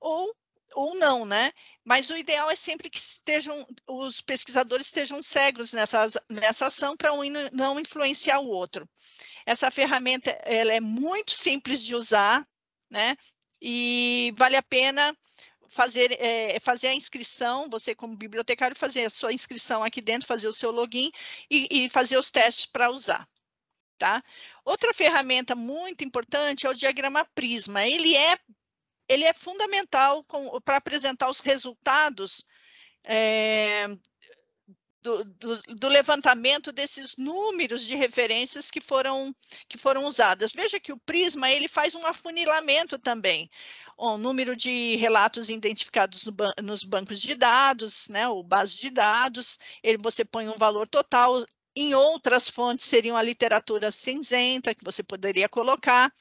S2: ou ou não, né? Mas o ideal é sempre que estejam os pesquisadores estejam cegos nessa, nessa ação para um não influenciar o outro. Essa ferramenta ela é muito simples de usar, né? E vale a pena fazer, é, fazer a inscrição, você como bibliotecário fazer a sua inscrição aqui dentro, fazer o seu login e, e fazer os testes para usar. Tá? Outra ferramenta muito importante é o diagrama Prisma. Ele é, ele é fundamental para apresentar os resultados é, do, do, do, levantamento desses números de referências que foram, que foram usadas. Veja que o Prisma ele faz um afunilamento também. O número de relatos identificados no ban nos bancos de dados, né, o base de dados, ele, você põe um valor total. Em outras fontes seriam a literatura cinzenta, que você poderia colocar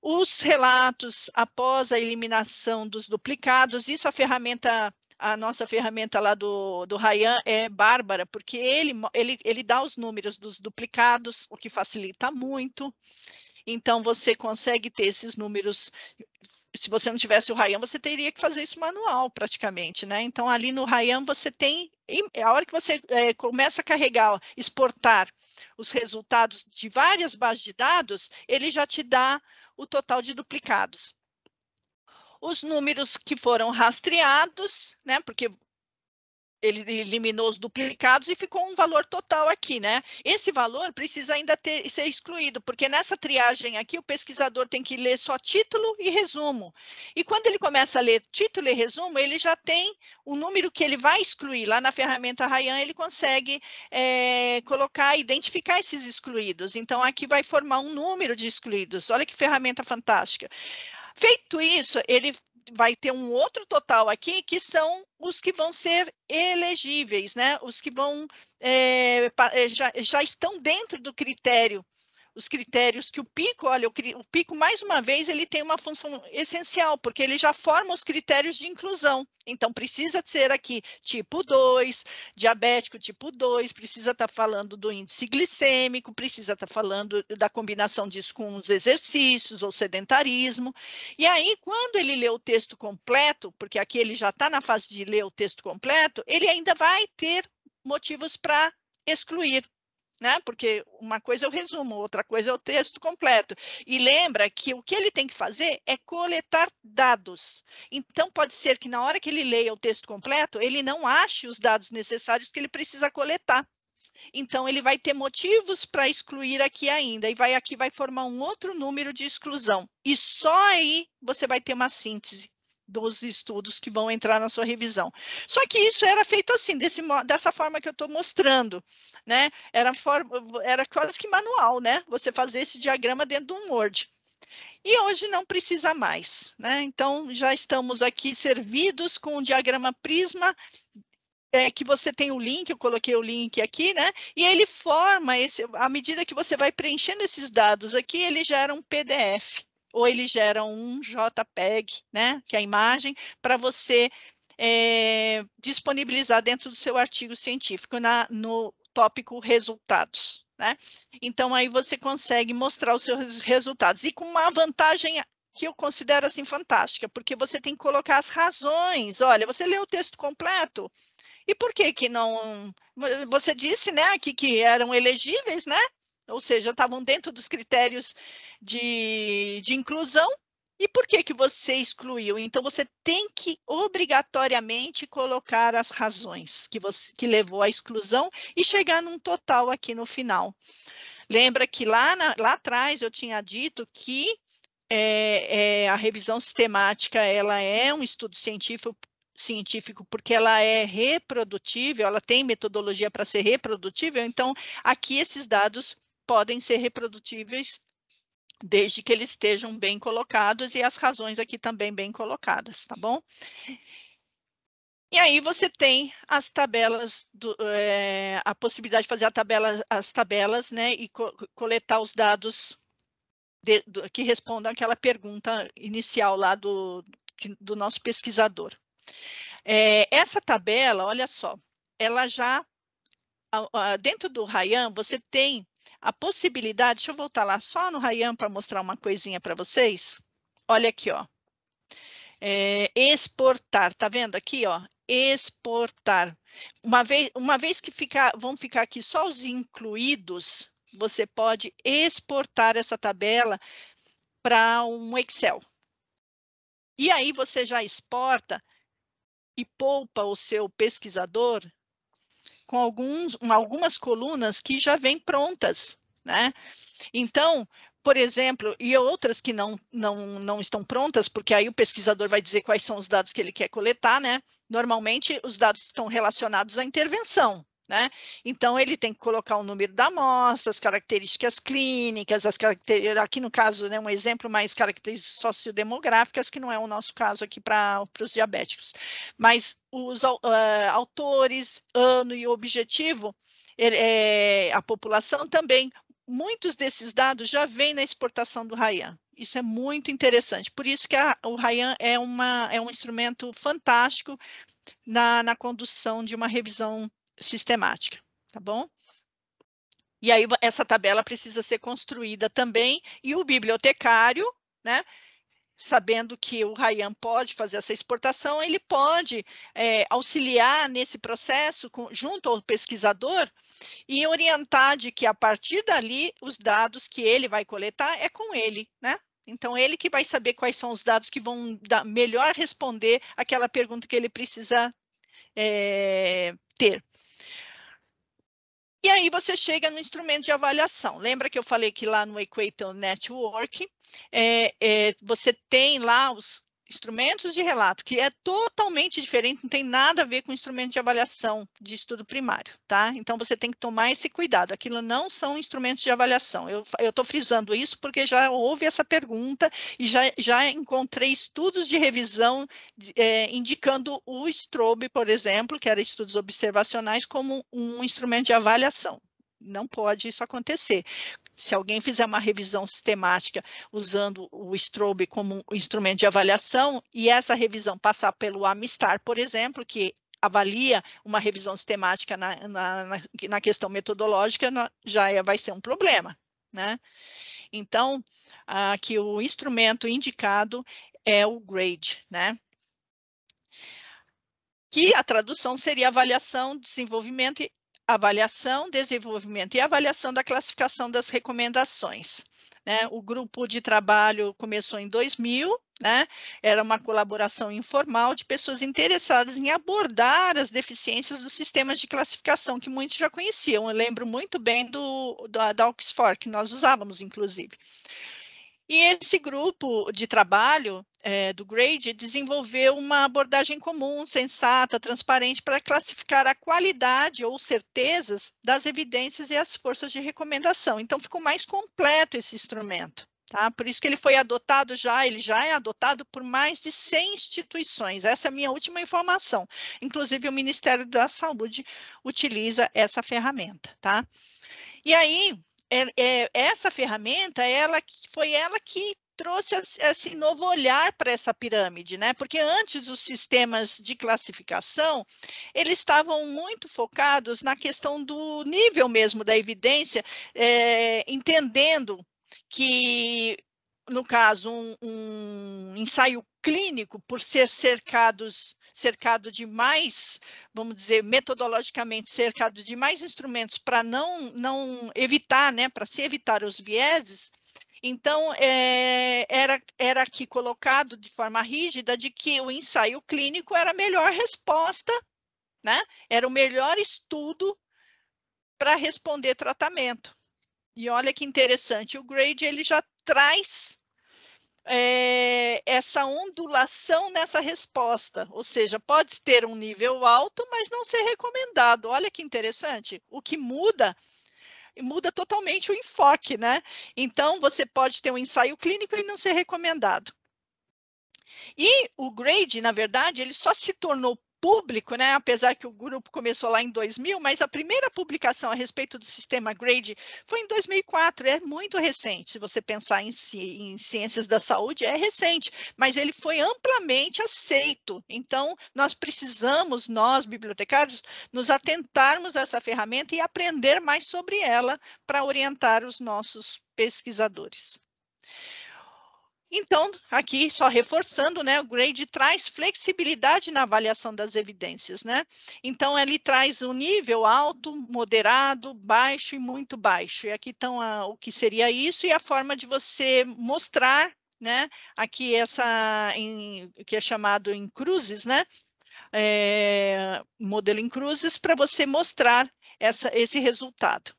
S2: os relatos após a eliminação dos duplicados, isso é a ferramenta a nossa ferramenta lá do, do Ryan é bárbara, porque ele, ele, ele dá os números dos duplicados, o que facilita muito. Então, você consegue ter esses números. Se você não tivesse o Ryan, você teria que fazer isso manual, praticamente, né? Então, ali no Ryan, você tem. A hora que você é, começa a carregar, exportar os resultados de várias bases de dados, ele já te dá o total de duplicados os números que foram rastreados, né? Porque ele eliminou os duplicados e ficou um valor total aqui, né? Esse valor precisa ainda ter, ser excluído, porque nessa triagem aqui o pesquisador tem que ler só título e resumo. E quando ele começa a ler título e resumo, ele já tem o número que ele vai excluir. Lá na ferramenta Rayan ele consegue é, colocar, identificar esses excluídos. Então aqui vai formar um número de excluídos. Olha que ferramenta fantástica. Feito isso, ele vai ter um outro total aqui, que são os que vão ser elegíveis, né? Os que vão é, já, já estão dentro do critério os critérios que o pico, olha, o, pico, mais uma vez, ele tem uma função essencial, porque ele já forma os critérios de inclusão. Então, precisa ser aqui tipo 2, diabético tipo 2, precisa estar tá falando do índice glicêmico, precisa estar tá falando da combinação disso com os exercícios ou sedentarismo. E aí, quando ele lê o texto completo, porque aqui ele já está na fase de ler o texto completo, ele ainda vai ter motivos para excluir, né? Porque uma coisa é o resumo, outra coisa é o texto completo. E lembra que o que ele tem que fazer é coletar dados. Então pode ser que na hora que ele leia o texto completo, ele não ache os dados necessários que ele precisa coletar. Então, ele vai ter motivos para excluir aqui ainda, e vai aqui vai formar um outro número de exclusão. E só aí você vai ter uma síntese dos estudos que vão entrar na sua revisão. Só que isso era feito assim, desse, dessa forma que eu estou mostrando, né? Era, for, era quase que manual, né? Você fazer esse diagrama dentro de um Word. E hoje não precisa mais, né? Então já estamos aqui servidos com o diagrama Prisma é que você tem o link, eu coloquei o link aqui, né? E ele forma esse, à medida que você vai preenchendo esses dados aqui, ele gera um PDF ou ele gera um JPEG, né, que é a imagem, para você é, disponibilizar dentro do seu artigo científico na, no tópico resultados. Né? Então, aí você consegue mostrar os seus resultados. E com uma vantagem que eu considero assim fantástica, porque você tem que colocar as razões. Olha, você leu o texto completo, e por que que não? Você disse, né, aqui que eram elegíveis, né? ou seja, estavam dentro dos critérios de, de inclusão. E por que, que você excluiu? Então, você tem que obrigatoriamente colocar as razões que, você, que levou à exclusão e chegar num total aqui no final. Lembra que lá, na, lá atrás eu tinha dito que é, é, a revisão sistemática ela é um estudo científico científico, porque ela é reprodutível, ela tem metodologia para ser reprodutível, então aqui esses dados podem ser reprodutíveis desde que eles estejam bem colocados e as razões aqui também bem colocadas, tá bom? E aí você tem as tabelas, do, é, a possibilidade de fazer tabela, as tabelas, né, e co coletar os dados de, do, que respondam aquela pergunta inicial lá do, do nosso pesquisador. É, essa tabela, olha só, ela já, dentro do Rayan, você tem a possibilidade, deixa eu voltar lá só no Rayan para mostrar uma coisinha para vocês. Olha aqui, ó. É, exportar, tá vendo aqui, ó? Exportar. Uma vez, uma vez que ficar, vão ficar aqui só os incluídos, você pode exportar essa tabela para um Excel. E aí você já exporta e poupa o seu pesquisador com alguns, algumas colunas que já vêm prontas, né? Então, por exemplo, e outras que não, não, não estão prontas, porque aí o pesquisador vai dizer quais são os dados que ele quer coletar, né? Normalmente, os dados estão relacionados à intervenção, né? Então, ele tem que colocar o número da amostra, as características clínicas, as características aqui no caso, né, um exemplo mais características sociodemográficas, que não é o nosso caso aqui para os diabéticos. Mas os uh, autores, ano e objetivo, ele, é, a população também, muitos desses dados já vêm na exportação do Rayan. Isso é muito interessante. Por isso que a, o Rayan é, uma, é um instrumento fantástico na, na condução de uma revisão sistemática, tá bom? E aí essa tabela precisa ser construída também e o bibliotecário, né, sabendo que o Ryan pode fazer essa exportação, ele pode é, auxiliar nesse processo com, junto ao pesquisador e orientar de que a partir dali os dados que ele vai coletar é com ele, né? Então ele que vai saber quais são os dados que vão dar, melhor responder aquela pergunta que ele precisa é, ter. E aí você chega no instrumento de avaliação. Lembra que eu falei que lá no Equator Network, é, é, você tem lá os instrumentos de relato, que é totalmente diferente, não tem nada a ver com instrumento de avaliação de estudo primário, tá? Então você tem que tomar esse cuidado. Aquilo não são instrumentos de avaliação. Eu estou frisando isso porque já houve essa pergunta e já, já encontrei estudos de revisão de, é, indicando o strobe, por exemplo, que era estudos observacionais, como um instrumento de avaliação, não pode isso acontecer. Se alguém fizer uma revisão sistemática usando o Strobe como um instrumento de avaliação e essa revisão passar pelo Amistar, por exemplo, que avalia uma revisão sistemática na, na, na questão metodológica, já é, vai ser um problema. Né? Então, aqui o instrumento indicado é o grade, né? que a tradução seria avaliação, desenvolvimento avaliação, desenvolvimento e avaliação da classificação das recomendações. Né? O grupo de trabalho começou em 2000, né? era uma colaboração informal de pessoas interessadas em abordar as deficiências dos sistemas de classificação, que muitos já conheciam. Eu lembro muito bem do, da, da Oxford, que nós usávamos, inclusive. E esse grupo de trabalho é, do Grade desenvolveu uma abordagem comum, sensata, transparente, para classificar a qualidade ou certezas das evidências e as forças de recomendação. Então, ficou mais completo esse instrumento. Tá? Por isso que ele foi adotado já, ele já é adotado por mais de 100 instituições. Essa é a minha última informação. Inclusive, o Ministério da Saúde utiliza essa ferramenta. Tá? E aí, é, é, essa ferramenta, ela foi ela que trouxe esse novo olhar para essa pirâmide, né? Porque antes os sistemas de classificação eles estavam muito focados na questão do nível mesmo da evidência, é, entendendo que no caso, um, um, ensaio clínico, por ser cercados, cercado de mais, vamos dizer, metodologicamente cercado de mais instrumentos para não, não evitar, né, para se evitar os vieses, então, é, era, era aqui colocado de forma rígida de que o ensaio clínico era a melhor resposta, né? era o melhor estudo para responder tratamento. E olha que interessante, o grade ele já traz é, essa ondulação nessa resposta, ou seja, pode ter um nível alto, mas não ser recomendado. Olha que interessante. O que muda muda totalmente o enfoque, né? Então, você pode ter um ensaio clínico e não ser recomendado. E o grade, na verdade, ele só se tornou público, né? apesar que o grupo começou lá em 2000, mas a primeira publicação a respeito do sistema GRADE foi em 2004, é muito recente. Se você pensar em, ci em ciências da saúde, é recente, mas ele foi amplamente aceito. Então, nós precisamos, nós, bibliotecários, nos atentarmos a essa ferramenta e aprender mais sobre ela para orientar os nossos pesquisadores. Então, aqui só reforçando, né, o grade traz flexibilidade na avaliação das evidências, né? Então ele traz um nível alto, moderado, baixo e muito baixo. E aqui estão a, o que seria isso e a forma de você mostrar, né, aqui essa em, que é chamado em cruzes, né? É, modelo em cruzes para você mostrar essa, esse resultado.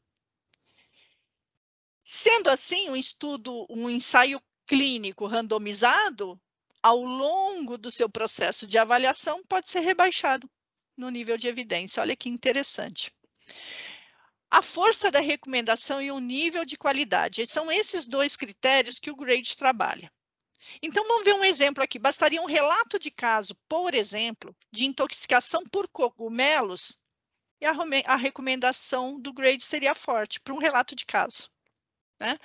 S2: Sendo assim, um estudo, um ensaio clínico randomizado, ao longo do seu processo de avaliação, pode ser rebaixado no nível de evidência. Olha que interessante. A força da recomendação e o nível de qualidade. São esses dois critérios que o GRADE trabalha. Então, vamos ver um exemplo aqui. Bastaria um relato de caso, por exemplo, de intoxicação por cogumelos, e a, recomendação do grade seria forte para um relato de caso. Né?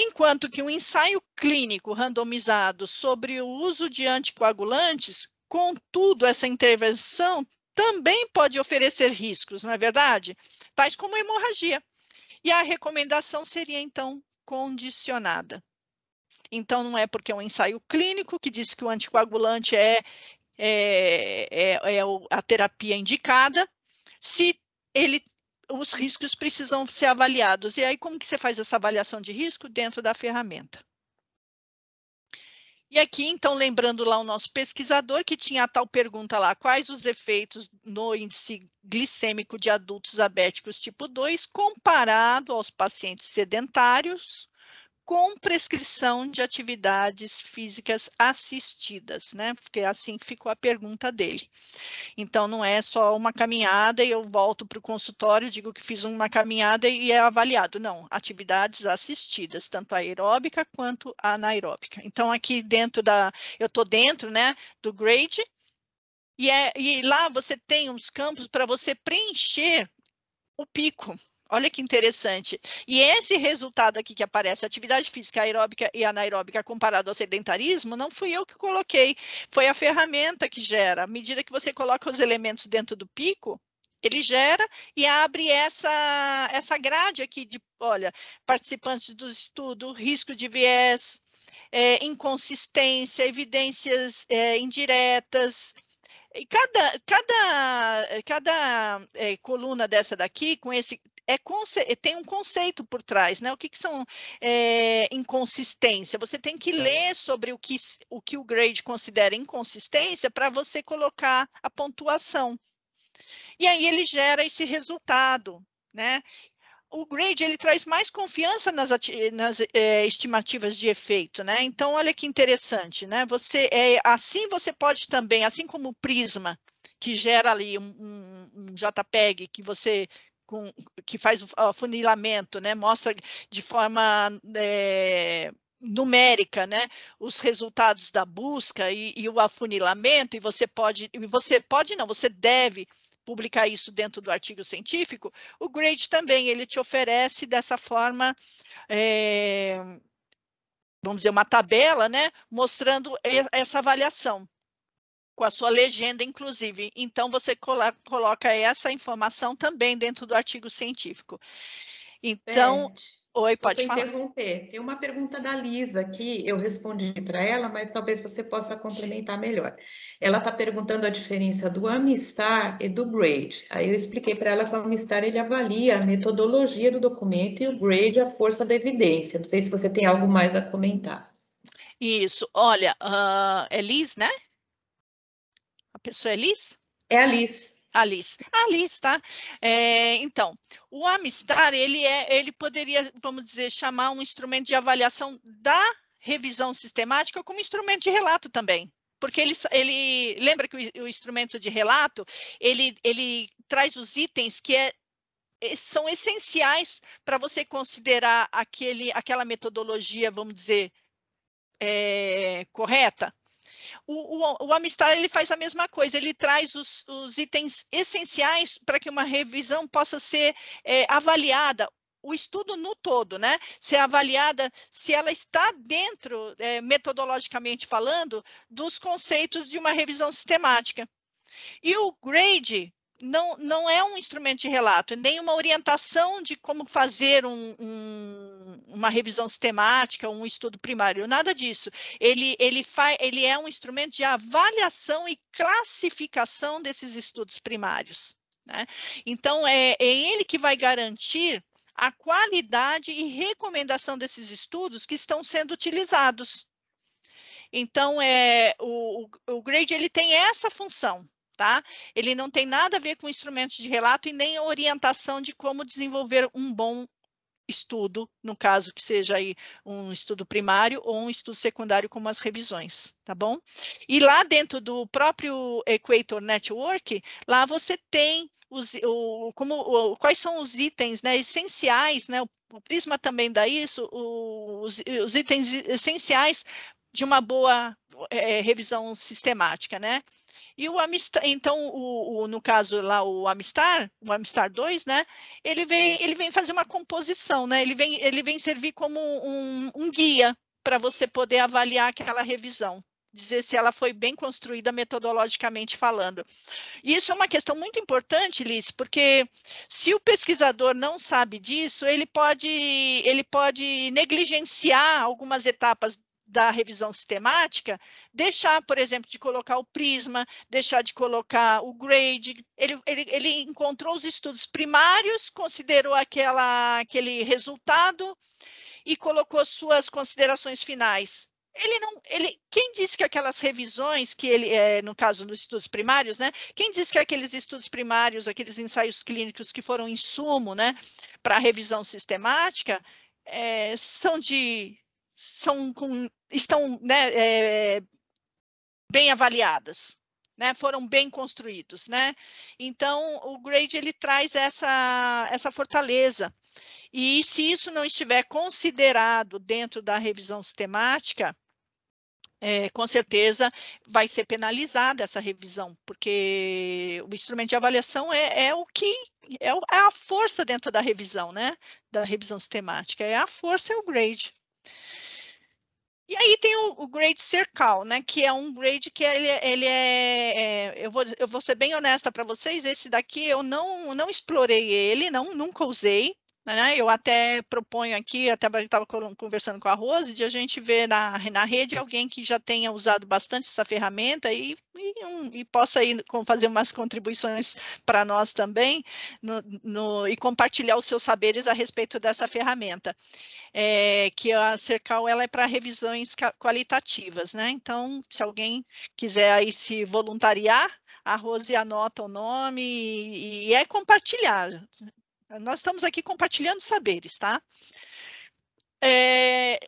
S2: enquanto que um ensaio clínico randomizado sobre o uso de anticoagulantes, contudo, essa intervenção também pode oferecer riscos, não é verdade? Tais como hemorragia. E a recomendação seria, então, condicionada. Então, não é porque é um ensaio clínico que diz que o anticoagulante é, é, é, é a terapia indicada, se ele os riscos precisam ser avaliados. E aí, como que você faz essa avaliação de risco? Dentro da ferramenta. E aqui, então, lembrando lá o nosso pesquisador, que tinha a tal pergunta lá, quais os efeitos no índice glicêmico de adultos abéticos tipo 2 comparado aos pacientes sedentários com prescrição de atividades físicas assistidas, né? Porque assim ficou a pergunta dele. Então não é só uma caminhada e eu volto para o consultório, digo que fiz uma caminhada e é avaliado. Não, atividades assistidas, tanto a aeróbica quanto a anaeróbica. Então aqui dentro da, eu tô dentro, né, do grade. E, é, e lá você tem uns campos para você preencher o pico, Olha que interessante. E esse resultado aqui que aparece, atividade física aeróbica e anaeróbica comparado ao sedentarismo, não fui eu que coloquei, foi a ferramenta que gera. À medida que você coloca os elementos dentro do pico, ele gera e abre essa, essa grade aqui de, olha, participantes do estudo, risco de viés, é, inconsistência, evidências é, indiretas, e cada, cada, cada é, coluna dessa daqui, com esse é, é tem um conceito por trás, né? O que, que são é, inconsistência? Você tem que é. ler sobre o que o, que o grade considera inconsistência para você colocar a pontuação. E aí ele gera esse resultado, né? o grade ele traz mais confiança nas, nas eh, estimativas de efeito, né? Então olha que interessante, né? Você é assim você pode também, assim como o prisma que gera ali um, um, um JPEG que você com, que faz o afunilamento, né? mostra de forma é, numérica né? os resultados da busca e, e o afunilamento, e você pode, e você pode não, você deve publicar isso dentro do artigo científico, o Grade também ele te oferece dessa forma. É, vamos dizer, uma tabela, né, mostrando essa avaliação com a sua legenda, inclusive. Então, você coloca essa informação também dentro do artigo científico. Então. Bem, Oi, pode falar.
S1: interromper. Tem uma pergunta da Lisa que eu respondi para ela, mas talvez você possa complementar melhor. Ela está perguntando a diferença do Amistar e do Grade. Aí eu expliquei para ela que o Amistar ele avalia a metodologia do documento e o Grade a força da evidência. Não sei se você tem algo mais a comentar.
S2: Isso. Olha, uh, é Liz, né? pessoa é Liz? É a Liz. Alice. Alice, tá? É, então, o Amistar, ele, é, ele poderia, vamos dizer, chamar um instrumento de avaliação da revisão sistemática como instrumento de relato também. Porque ele, ele lembra que o, o instrumento de relato, ele, ele traz os itens que é, é são essenciais para você considerar aquele, aquela metodologia, vamos dizer, é, correta. O, o, o Amistar ele faz a mesma coisa, ele traz os, os itens essenciais para que uma revisão possa ser é, avaliada, o estudo no todo, né? Ser avaliada se ela está dentro, é, metodologicamente falando, dos conceitos de uma revisão sistemática. E o grade, não, não é um instrumento de relato, nem uma orientação de como fazer um, um, uma revisão sistemática, um estudo primário, nada disso. Ele, ele, ele é um instrumento de avaliação e classificação desses estudos primários. Né? Então, é, é ele que vai garantir a qualidade e recomendação desses estudos que estão sendo utilizados. Então, é, o, o grade ele tem essa função tá? Ele não tem nada a ver com instrumentos de relato e nem orientação de como desenvolver um bom estudo, no caso que seja aí um estudo primário ou um estudo secundário como as revisões, tá bom? E lá dentro do próprio Equator Network, lá você tem os, o, como, o, quais são os itens né, essenciais, né, o, o Prisma também dá isso, os, os itens essenciais de uma boa é, revisão sistemática, né? E o Amistar, então, o, o, no caso lá, o Amistar, o Amistar 2, né? Ele vem, ele vem fazer uma composição, né? Ele vem, ele vem servir como um, um guia para você poder avaliar aquela revisão dizer se ela foi bem construída metodologicamente falando. E isso é uma questão muito importante, Liz, porque se o pesquisador não sabe disso, ele pode, ele pode negligenciar algumas etapas da revisão sistemática, deixar, por exemplo, de colocar o prisma, deixar de colocar o grade. Ele, ele, ele encontrou os estudos primários, considerou aquela, aquele resultado e colocou suas considerações finais. Ele não, ele, quem disse que aquelas revisões que ele, é, no caso dos estudos primários, né? Quem disse que aqueles estudos primários, aqueles ensaios clínicos que foram insumo, né, para a revisão sistemática, é, são de são com, estão né, é, bem avaliadas, né, foram bem construídos, né? Então o grade ele traz essa essa fortaleza e se isso não estiver considerado dentro da revisão sistemática, é, com certeza vai ser penalizada essa revisão, porque o instrumento de avaliação é, é o que é, é, a força dentro da revisão, né? Da revisão sistemática é a força é o grade. E aí tem o, o grade cercal, né? Que é um grade que ele, ele é, é eu, vou, eu vou ser bem honesta para vocês, esse daqui eu não, não explorei ele, não nunca usei. Né? Eu até proponho aqui, até estava conversando com a Rose, de a gente ver na, na rede alguém que já tenha usado bastante essa ferramenta e, e, um, e possa ir fazer umas contribuições para nós também no, no, e compartilhar os seus saberes a respeito dessa ferramenta. É, que a Cercal ela é para revisões qualitativas, né? Então, se alguém quiser aí se voluntariar, a Rose anota o nome e, e é compartilhar. Nós estamos aqui compartilhando saberes, tá? É,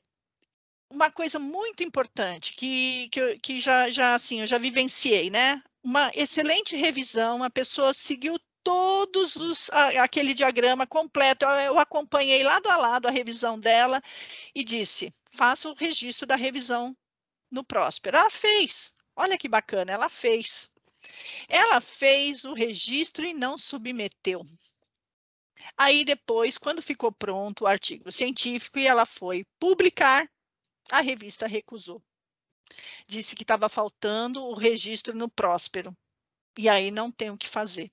S2: uma coisa muito importante que, que, que, já, já assim eu já vivenciei, né? Uma excelente revisão, a pessoa seguiu todos os a, aquele diagrama completo. Eu, eu acompanhei lado a lado a revisão dela e disse: faça o registro da revisão no Próspero. Ela fez. Olha que bacana, ela fez. Ela fez o registro e não submeteu. Aí depois, quando ficou pronto o artigo científico e ela foi publicar, a revista recusou. Disse que estava faltando o registro no Próspero. E aí não tem o que fazer.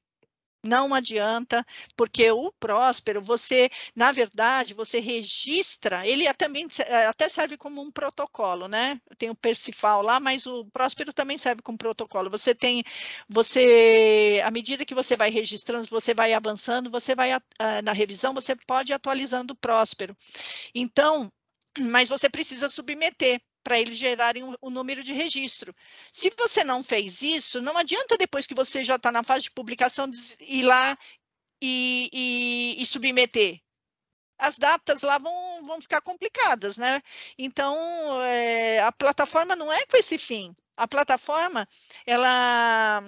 S2: Não adianta, porque o próspero, você, na verdade, você registra, ele é também é, até serve como um protocolo, né? Tem o Percival lá, mas o próspero também serve como protocolo. Você tem, você, à medida que você vai registrando, você vai avançando, você vai ah, na revisão, você pode ir atualizando o próspero. Então, mas você precisa submeter para eles gerarem o, número de registro. Se você não fez isso, não adianta depois que você já está na fase de publicação ir lá e, e, e submeter as datas lá vão, vão ficar complicadas, né? Então, é, a plataforma não é com esse fim. A plataforma, ela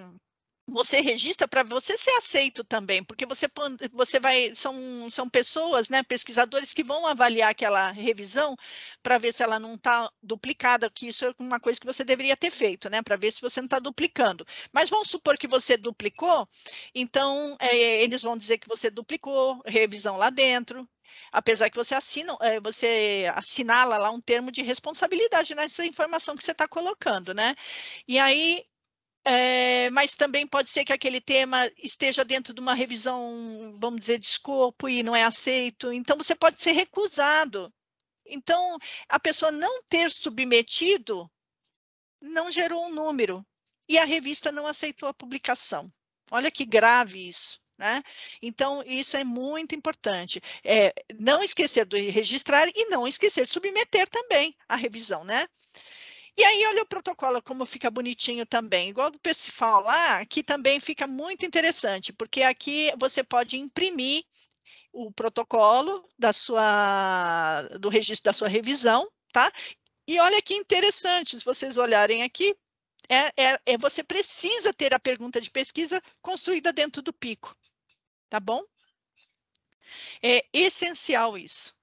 S2: você registra para você ser aceito também, porque você, você vai, são, são pessoas, né, pesquisadores que vão avaliar aquela revisão para ver se ela não está duplicada, que isso é uma coisa que você deveria ter feito, né, para ver se você não está duplicando. Mas vamos supor que você duplicou, então é, eles vão dizer que você duplicou, revisão lá dentro, apesar que você assina, é, você assinala lá um termo de responsabilidade nessa informação que você está colocando, né? E aí é, mas também pode ser que aquele tema esteja dentro de uma revisão, vamos dizer, de escopo e não é aceito. Então, você pode ser recusado. Então, a pessoa não ter submetido não gerou um número e a revista não aceitou a publicação. Olha que grave isso. Né? Então, isso é muito importante. É, não esquecer de registrar e não esquecer de submeter também a revisão. Né? E aí olha o protocolo como fica bonitinho também, igual do Percival lá, que também fica muito interessante, porque aqui você pode imprimir o protocolo da sua do registro da sua revisão, tá? E olha que interessante, se vocês olharem aqui, é, é, é você precisa ter a pergunta de pesquisa construída dentro do pico, tá bom? É essencial isso.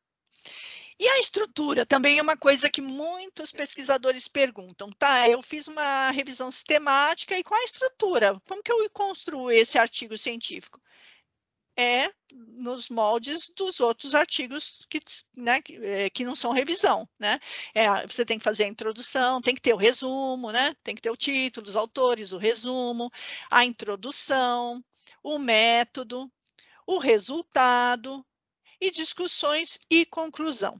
S2: E a estrutura também é uma coisa que muitos pesquisadores perguntam, tá? Eu fiz uma revisão sistemática e qual a estrutura? Como que eu construo esse artigo científico? É nos moldes dos outros artigos que, né, que é, não são revisão, né? É, você tem que fazer a introdução, tem que ter o resumo, né? Tem que ter o título, os autores, o resumo, a introdução, o método, o resultado e discussões e conclusão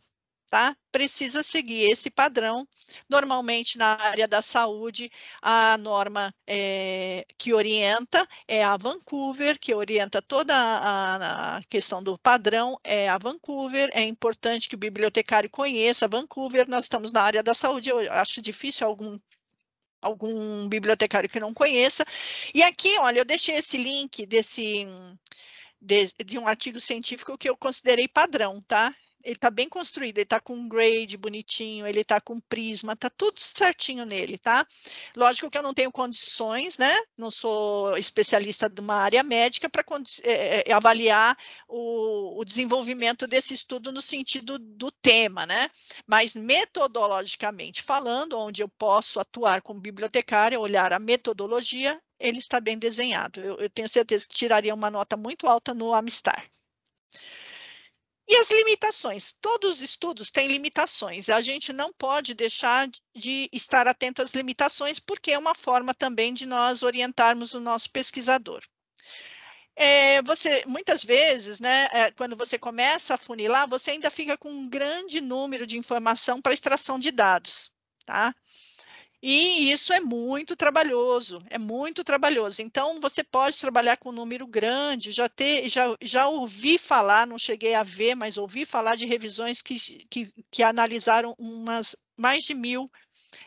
S2: tá? Precisa seguir esse padrão. Normalmente, na área da saúde, a norma é, que orienta é a Vancouver, que orienta toda a, a, questão do padrão, é a Vancouver. É importante que o bibliotecário conheça Vancouver. Nós estamos na área da saúde, eu acho difícil algum algum bibliotecário que não conheça. E aqui, olha, eu deixei esse link desse de, de um artigo científico que eu considerei padrão, tá? ele tá bem construído, ele tá com um grade bonitinho, ele tá com prisma, tá tudo certinho nele, tá? Lógico que eu não tenho condições, né? Não sou especialista de uma área médica para é, é, avaliar o, o, desenvolvimento desse estudo no sentido do tema, né? Mas metodologicamente falando, onde eu posso atuar como bibliotecária, olhar a metodologia, ele está bem desenhado. Eu, eu tenho certeza que tiraria uma nota muito alta no Amistar. E as limitações? Todos os estudos têm limitações. A gente não pode deixar de estar atento às limitações, porque é uma forma também de nós orientarmos o nosso pesquisador. É, você muitas vezes, né, é, quando você começa a funilar, você ainda fica com um grande número de informação para extração de dados, tá? E isso é muito trabalhoso, é muito trabalhoso. Então, você pode trabalhar com um número grande, já, ter, já, já ouvi falar, não cheguei a ver, mas ouvi falar de revisões que, que, que analisaram umas mais de mil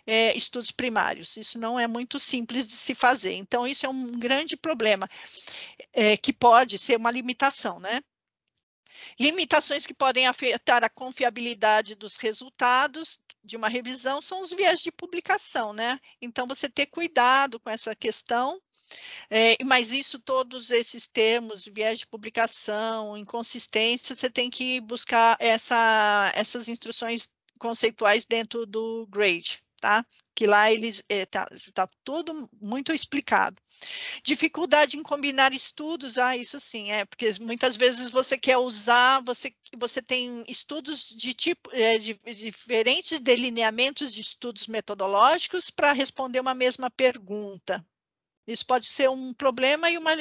S2: é, estudos primários. Isso não é muito simples de se fazer. Então, isso é um grande problema, é, que pode ser uma limitação, né? Limitações que podem afetar a confiabilidade dos resultados de uma revisão são os viés de publicação, né? Então, você ter cuidado com essa questão, é, mas isso, todos esses termos, viés de publicação, inconsistência, você tem que buscar essa, essas instruções conceituais dentro do grade tá? Que lá eles é, tá, tá tudo muito explicado. Dificuldade em combinar estudos, ah, isso sim, é porque muitas vezes você quer usar, você você tem estudos de tipo é, de, de diferentes delineamentos de estudos metodológicos para responder uma mesma pergunta. Isso pode ser um problema e uma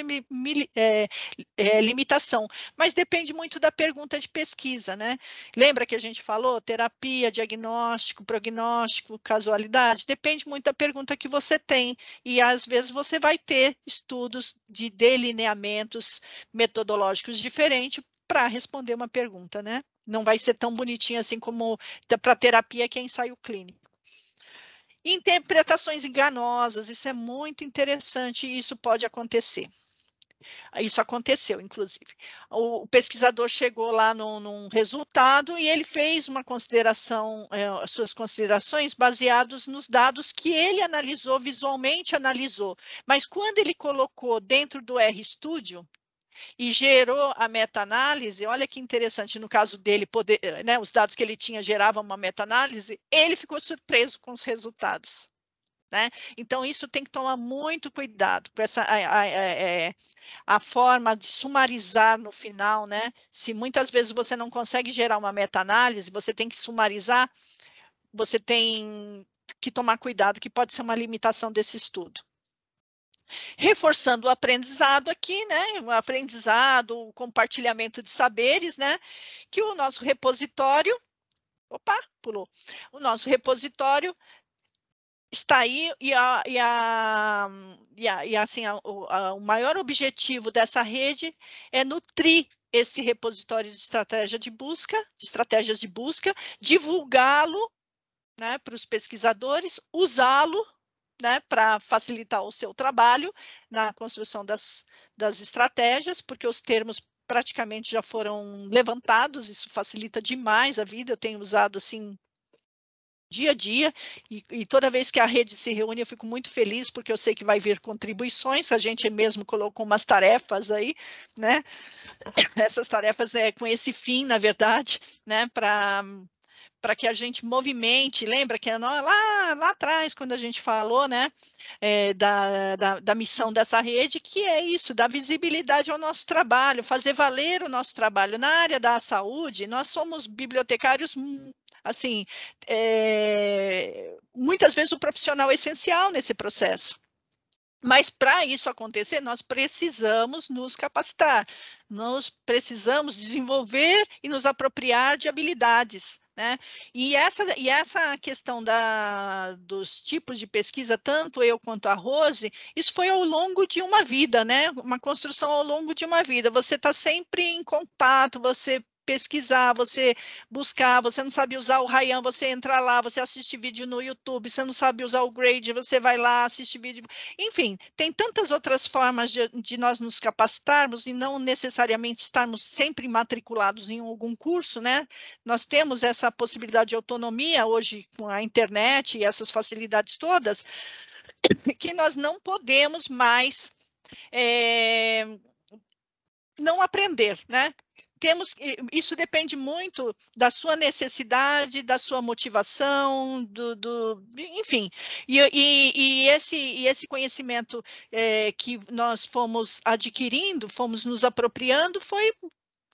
S2: é, é, limitação, mas depende muito da pergunta de pesquisa, né? Lembra que a gente falou terapia, diagnóstico, prognóstico, casualidade? Depende muito da pergunta que você tem, e às vezes você vai ter estudos de delineamentos metodológicos diferentes para responder uma pergunta, né? Não vai ser tão bonitinho assim como para terapia que é ensaio clínico. Interpretações enganosas, isso é muito interessante e isso pode acontecer. Isso aconteceu, inclusive. O pesquisador chegou lá num, num resultado e ele fez uma consideração, é, suas considerações baseados nos dados que ele analisou, visualmente analisou. Mas quando ele colocou dentro do RStudio, e gerou a meta-análise. Olha que interessante, no caso dele, poder, eh, né, os dados que ele tinha geravam uma meta-análise, ele ficou surpreso com os resultados. Né? Então, isso tem que tomar muito cuidado com essa, a, a, é, a, forma de sumarizar no final. Né? Se muitas vezes você não consegue gerar uma meta-análise, você tem que sumarizar, você tem que tomar cuidado, que pode ser uma limitação desse estudo reforçando o aprendizado aqui, né? O aprendizado, o compartilhamento de saberes, né? Que o nosso repositório, opa, pulou. O nosso repositório está aí e, a, e, a, e, a, e assim a, o maior objetivo dessa rede é nutrir esse repositório de estratégia de busca, de estratégias de busca, divulgá-lo né, para os pesquisadores, usá-lo né, para facilitar o seu trabalho na construção das, das estratégias, porque os termos praticamente já foram levantados, isso facilita demais a vida, eu tenho usado assim dia a dia, e, e, toda vez que a rede se reúne, eu fico muito feliz, porque eu sei que vai vir contribuições, a gente mesmo colocou umas tarefas aí, né? Essas tarefas é com esse fim, na verdade, né? Para para que a gente movimente. Lembra que é lá, lá atrás, quando a gente falou né, é, da, da, da, missão dessa rede, que é isso, dar visibilidade ao nosso trabalho, fazer valer o nosso trabalho. Na área da saúde, nós somos bibliotecários hum, assim é, muitas vezes o profissional é essencial nesse processo mas para isso acontecer, nós precisamos nos capacitar, nós precisamos desenvolver e nos apropriar de habilidades né? E, essa, e essa questão da, dos tipos de pesquisa, tanto eu quanto a Rose, isso foi ao longo de uma vida, né? uma construção ao longo de uma vida. Você está sempre em contato, você pesquisar, você buscar, você não sabe usar o Rayan, você entra lá, você assiste vídeo no YouTube, você não sabe usar o Grade, você vai lá, assiste vídeo. Enfim, tem tantas outras formas de, de nós nos capacitarmos e não necessariamente estarmos sempre matriculados em algum curso, né? Nós temos essa possibilidade de autonomia hoje com a internet e essas facilidades todas, que nós não podemos mais é, não aprender, né? temos isso depende muito da sua necessidade, da sua motivação, do, do enfim. E, e, e esse, e esse conhecimento é, que nós fomos adquirindo, fomos nos apropriando, foi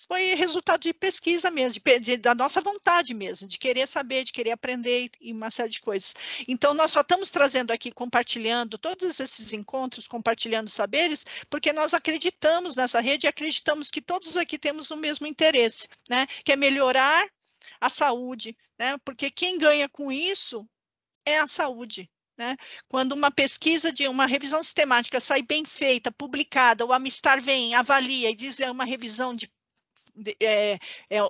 S2: foi resultado de pesquisa mesmo, de, de, da nossa vontade mesmo, de querer saber, de querer aprender e uma série de coisas. Então, nós só estamos trazendo aqui, compartilhando todos esses encontros, compartilhando saberes, porque nós acreditamos nessa rede e acreditamos que todos aqui temos o mesmo interesse, né? Que é melhorar a saúde, né? Porque quem ganha com isso é a saúde, né? Quando uma pesquisa de uma revisão sistemática sai bem feita, publicada, o Amistar vem, avalia e diz é uma revisão de é, é,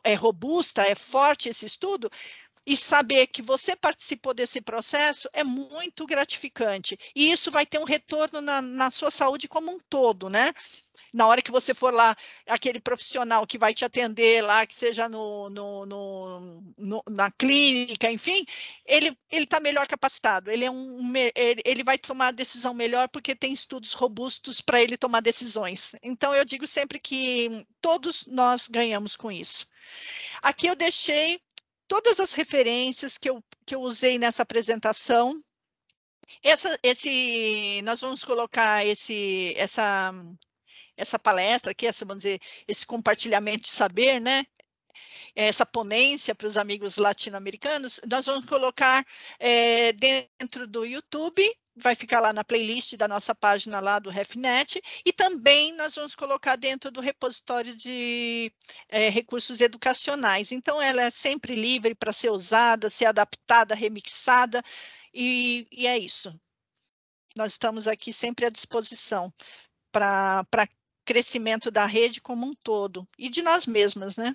S2: é robusta, é forte esse estudo, e saber que você participou desse processo é muito gratificante. E isso vai ter um retorno na, na sua saúde como um todo, né? na hora que você for lá, aquele profissional que vai te atender lá, que seja no, no, no, no na clínica, enfim, ele está melhor capacitado, ele, é um, ele, ele vai tomar a decisão melhor porque tem estudos robustos para ele tomar decisões. Então, eu digo sempre que todos nós ganhamos com isso. Aqui eu deixei todas as referências que eu, que eu usei nessa apresentação. Essa, esse, nós vamos colocar esse, essa, essa palestra aqui, essa, vamos dizer, esse compartilhamento de saber, né? essa ponência para os amigos latino-americanos, nós vamos colocar é, dentro do YouTube vai ficar lá na playlist da nossa página lá do RefNet e também nós vamos colocar dentro do repositório de é, recursos educacionais. Então, ela é sempre livre para ser usada, ser adaptada, remixada e, e é isso. Nós estamos aqui sempre à disposição para crescimento da rede como um todo e de nós mesmas, né?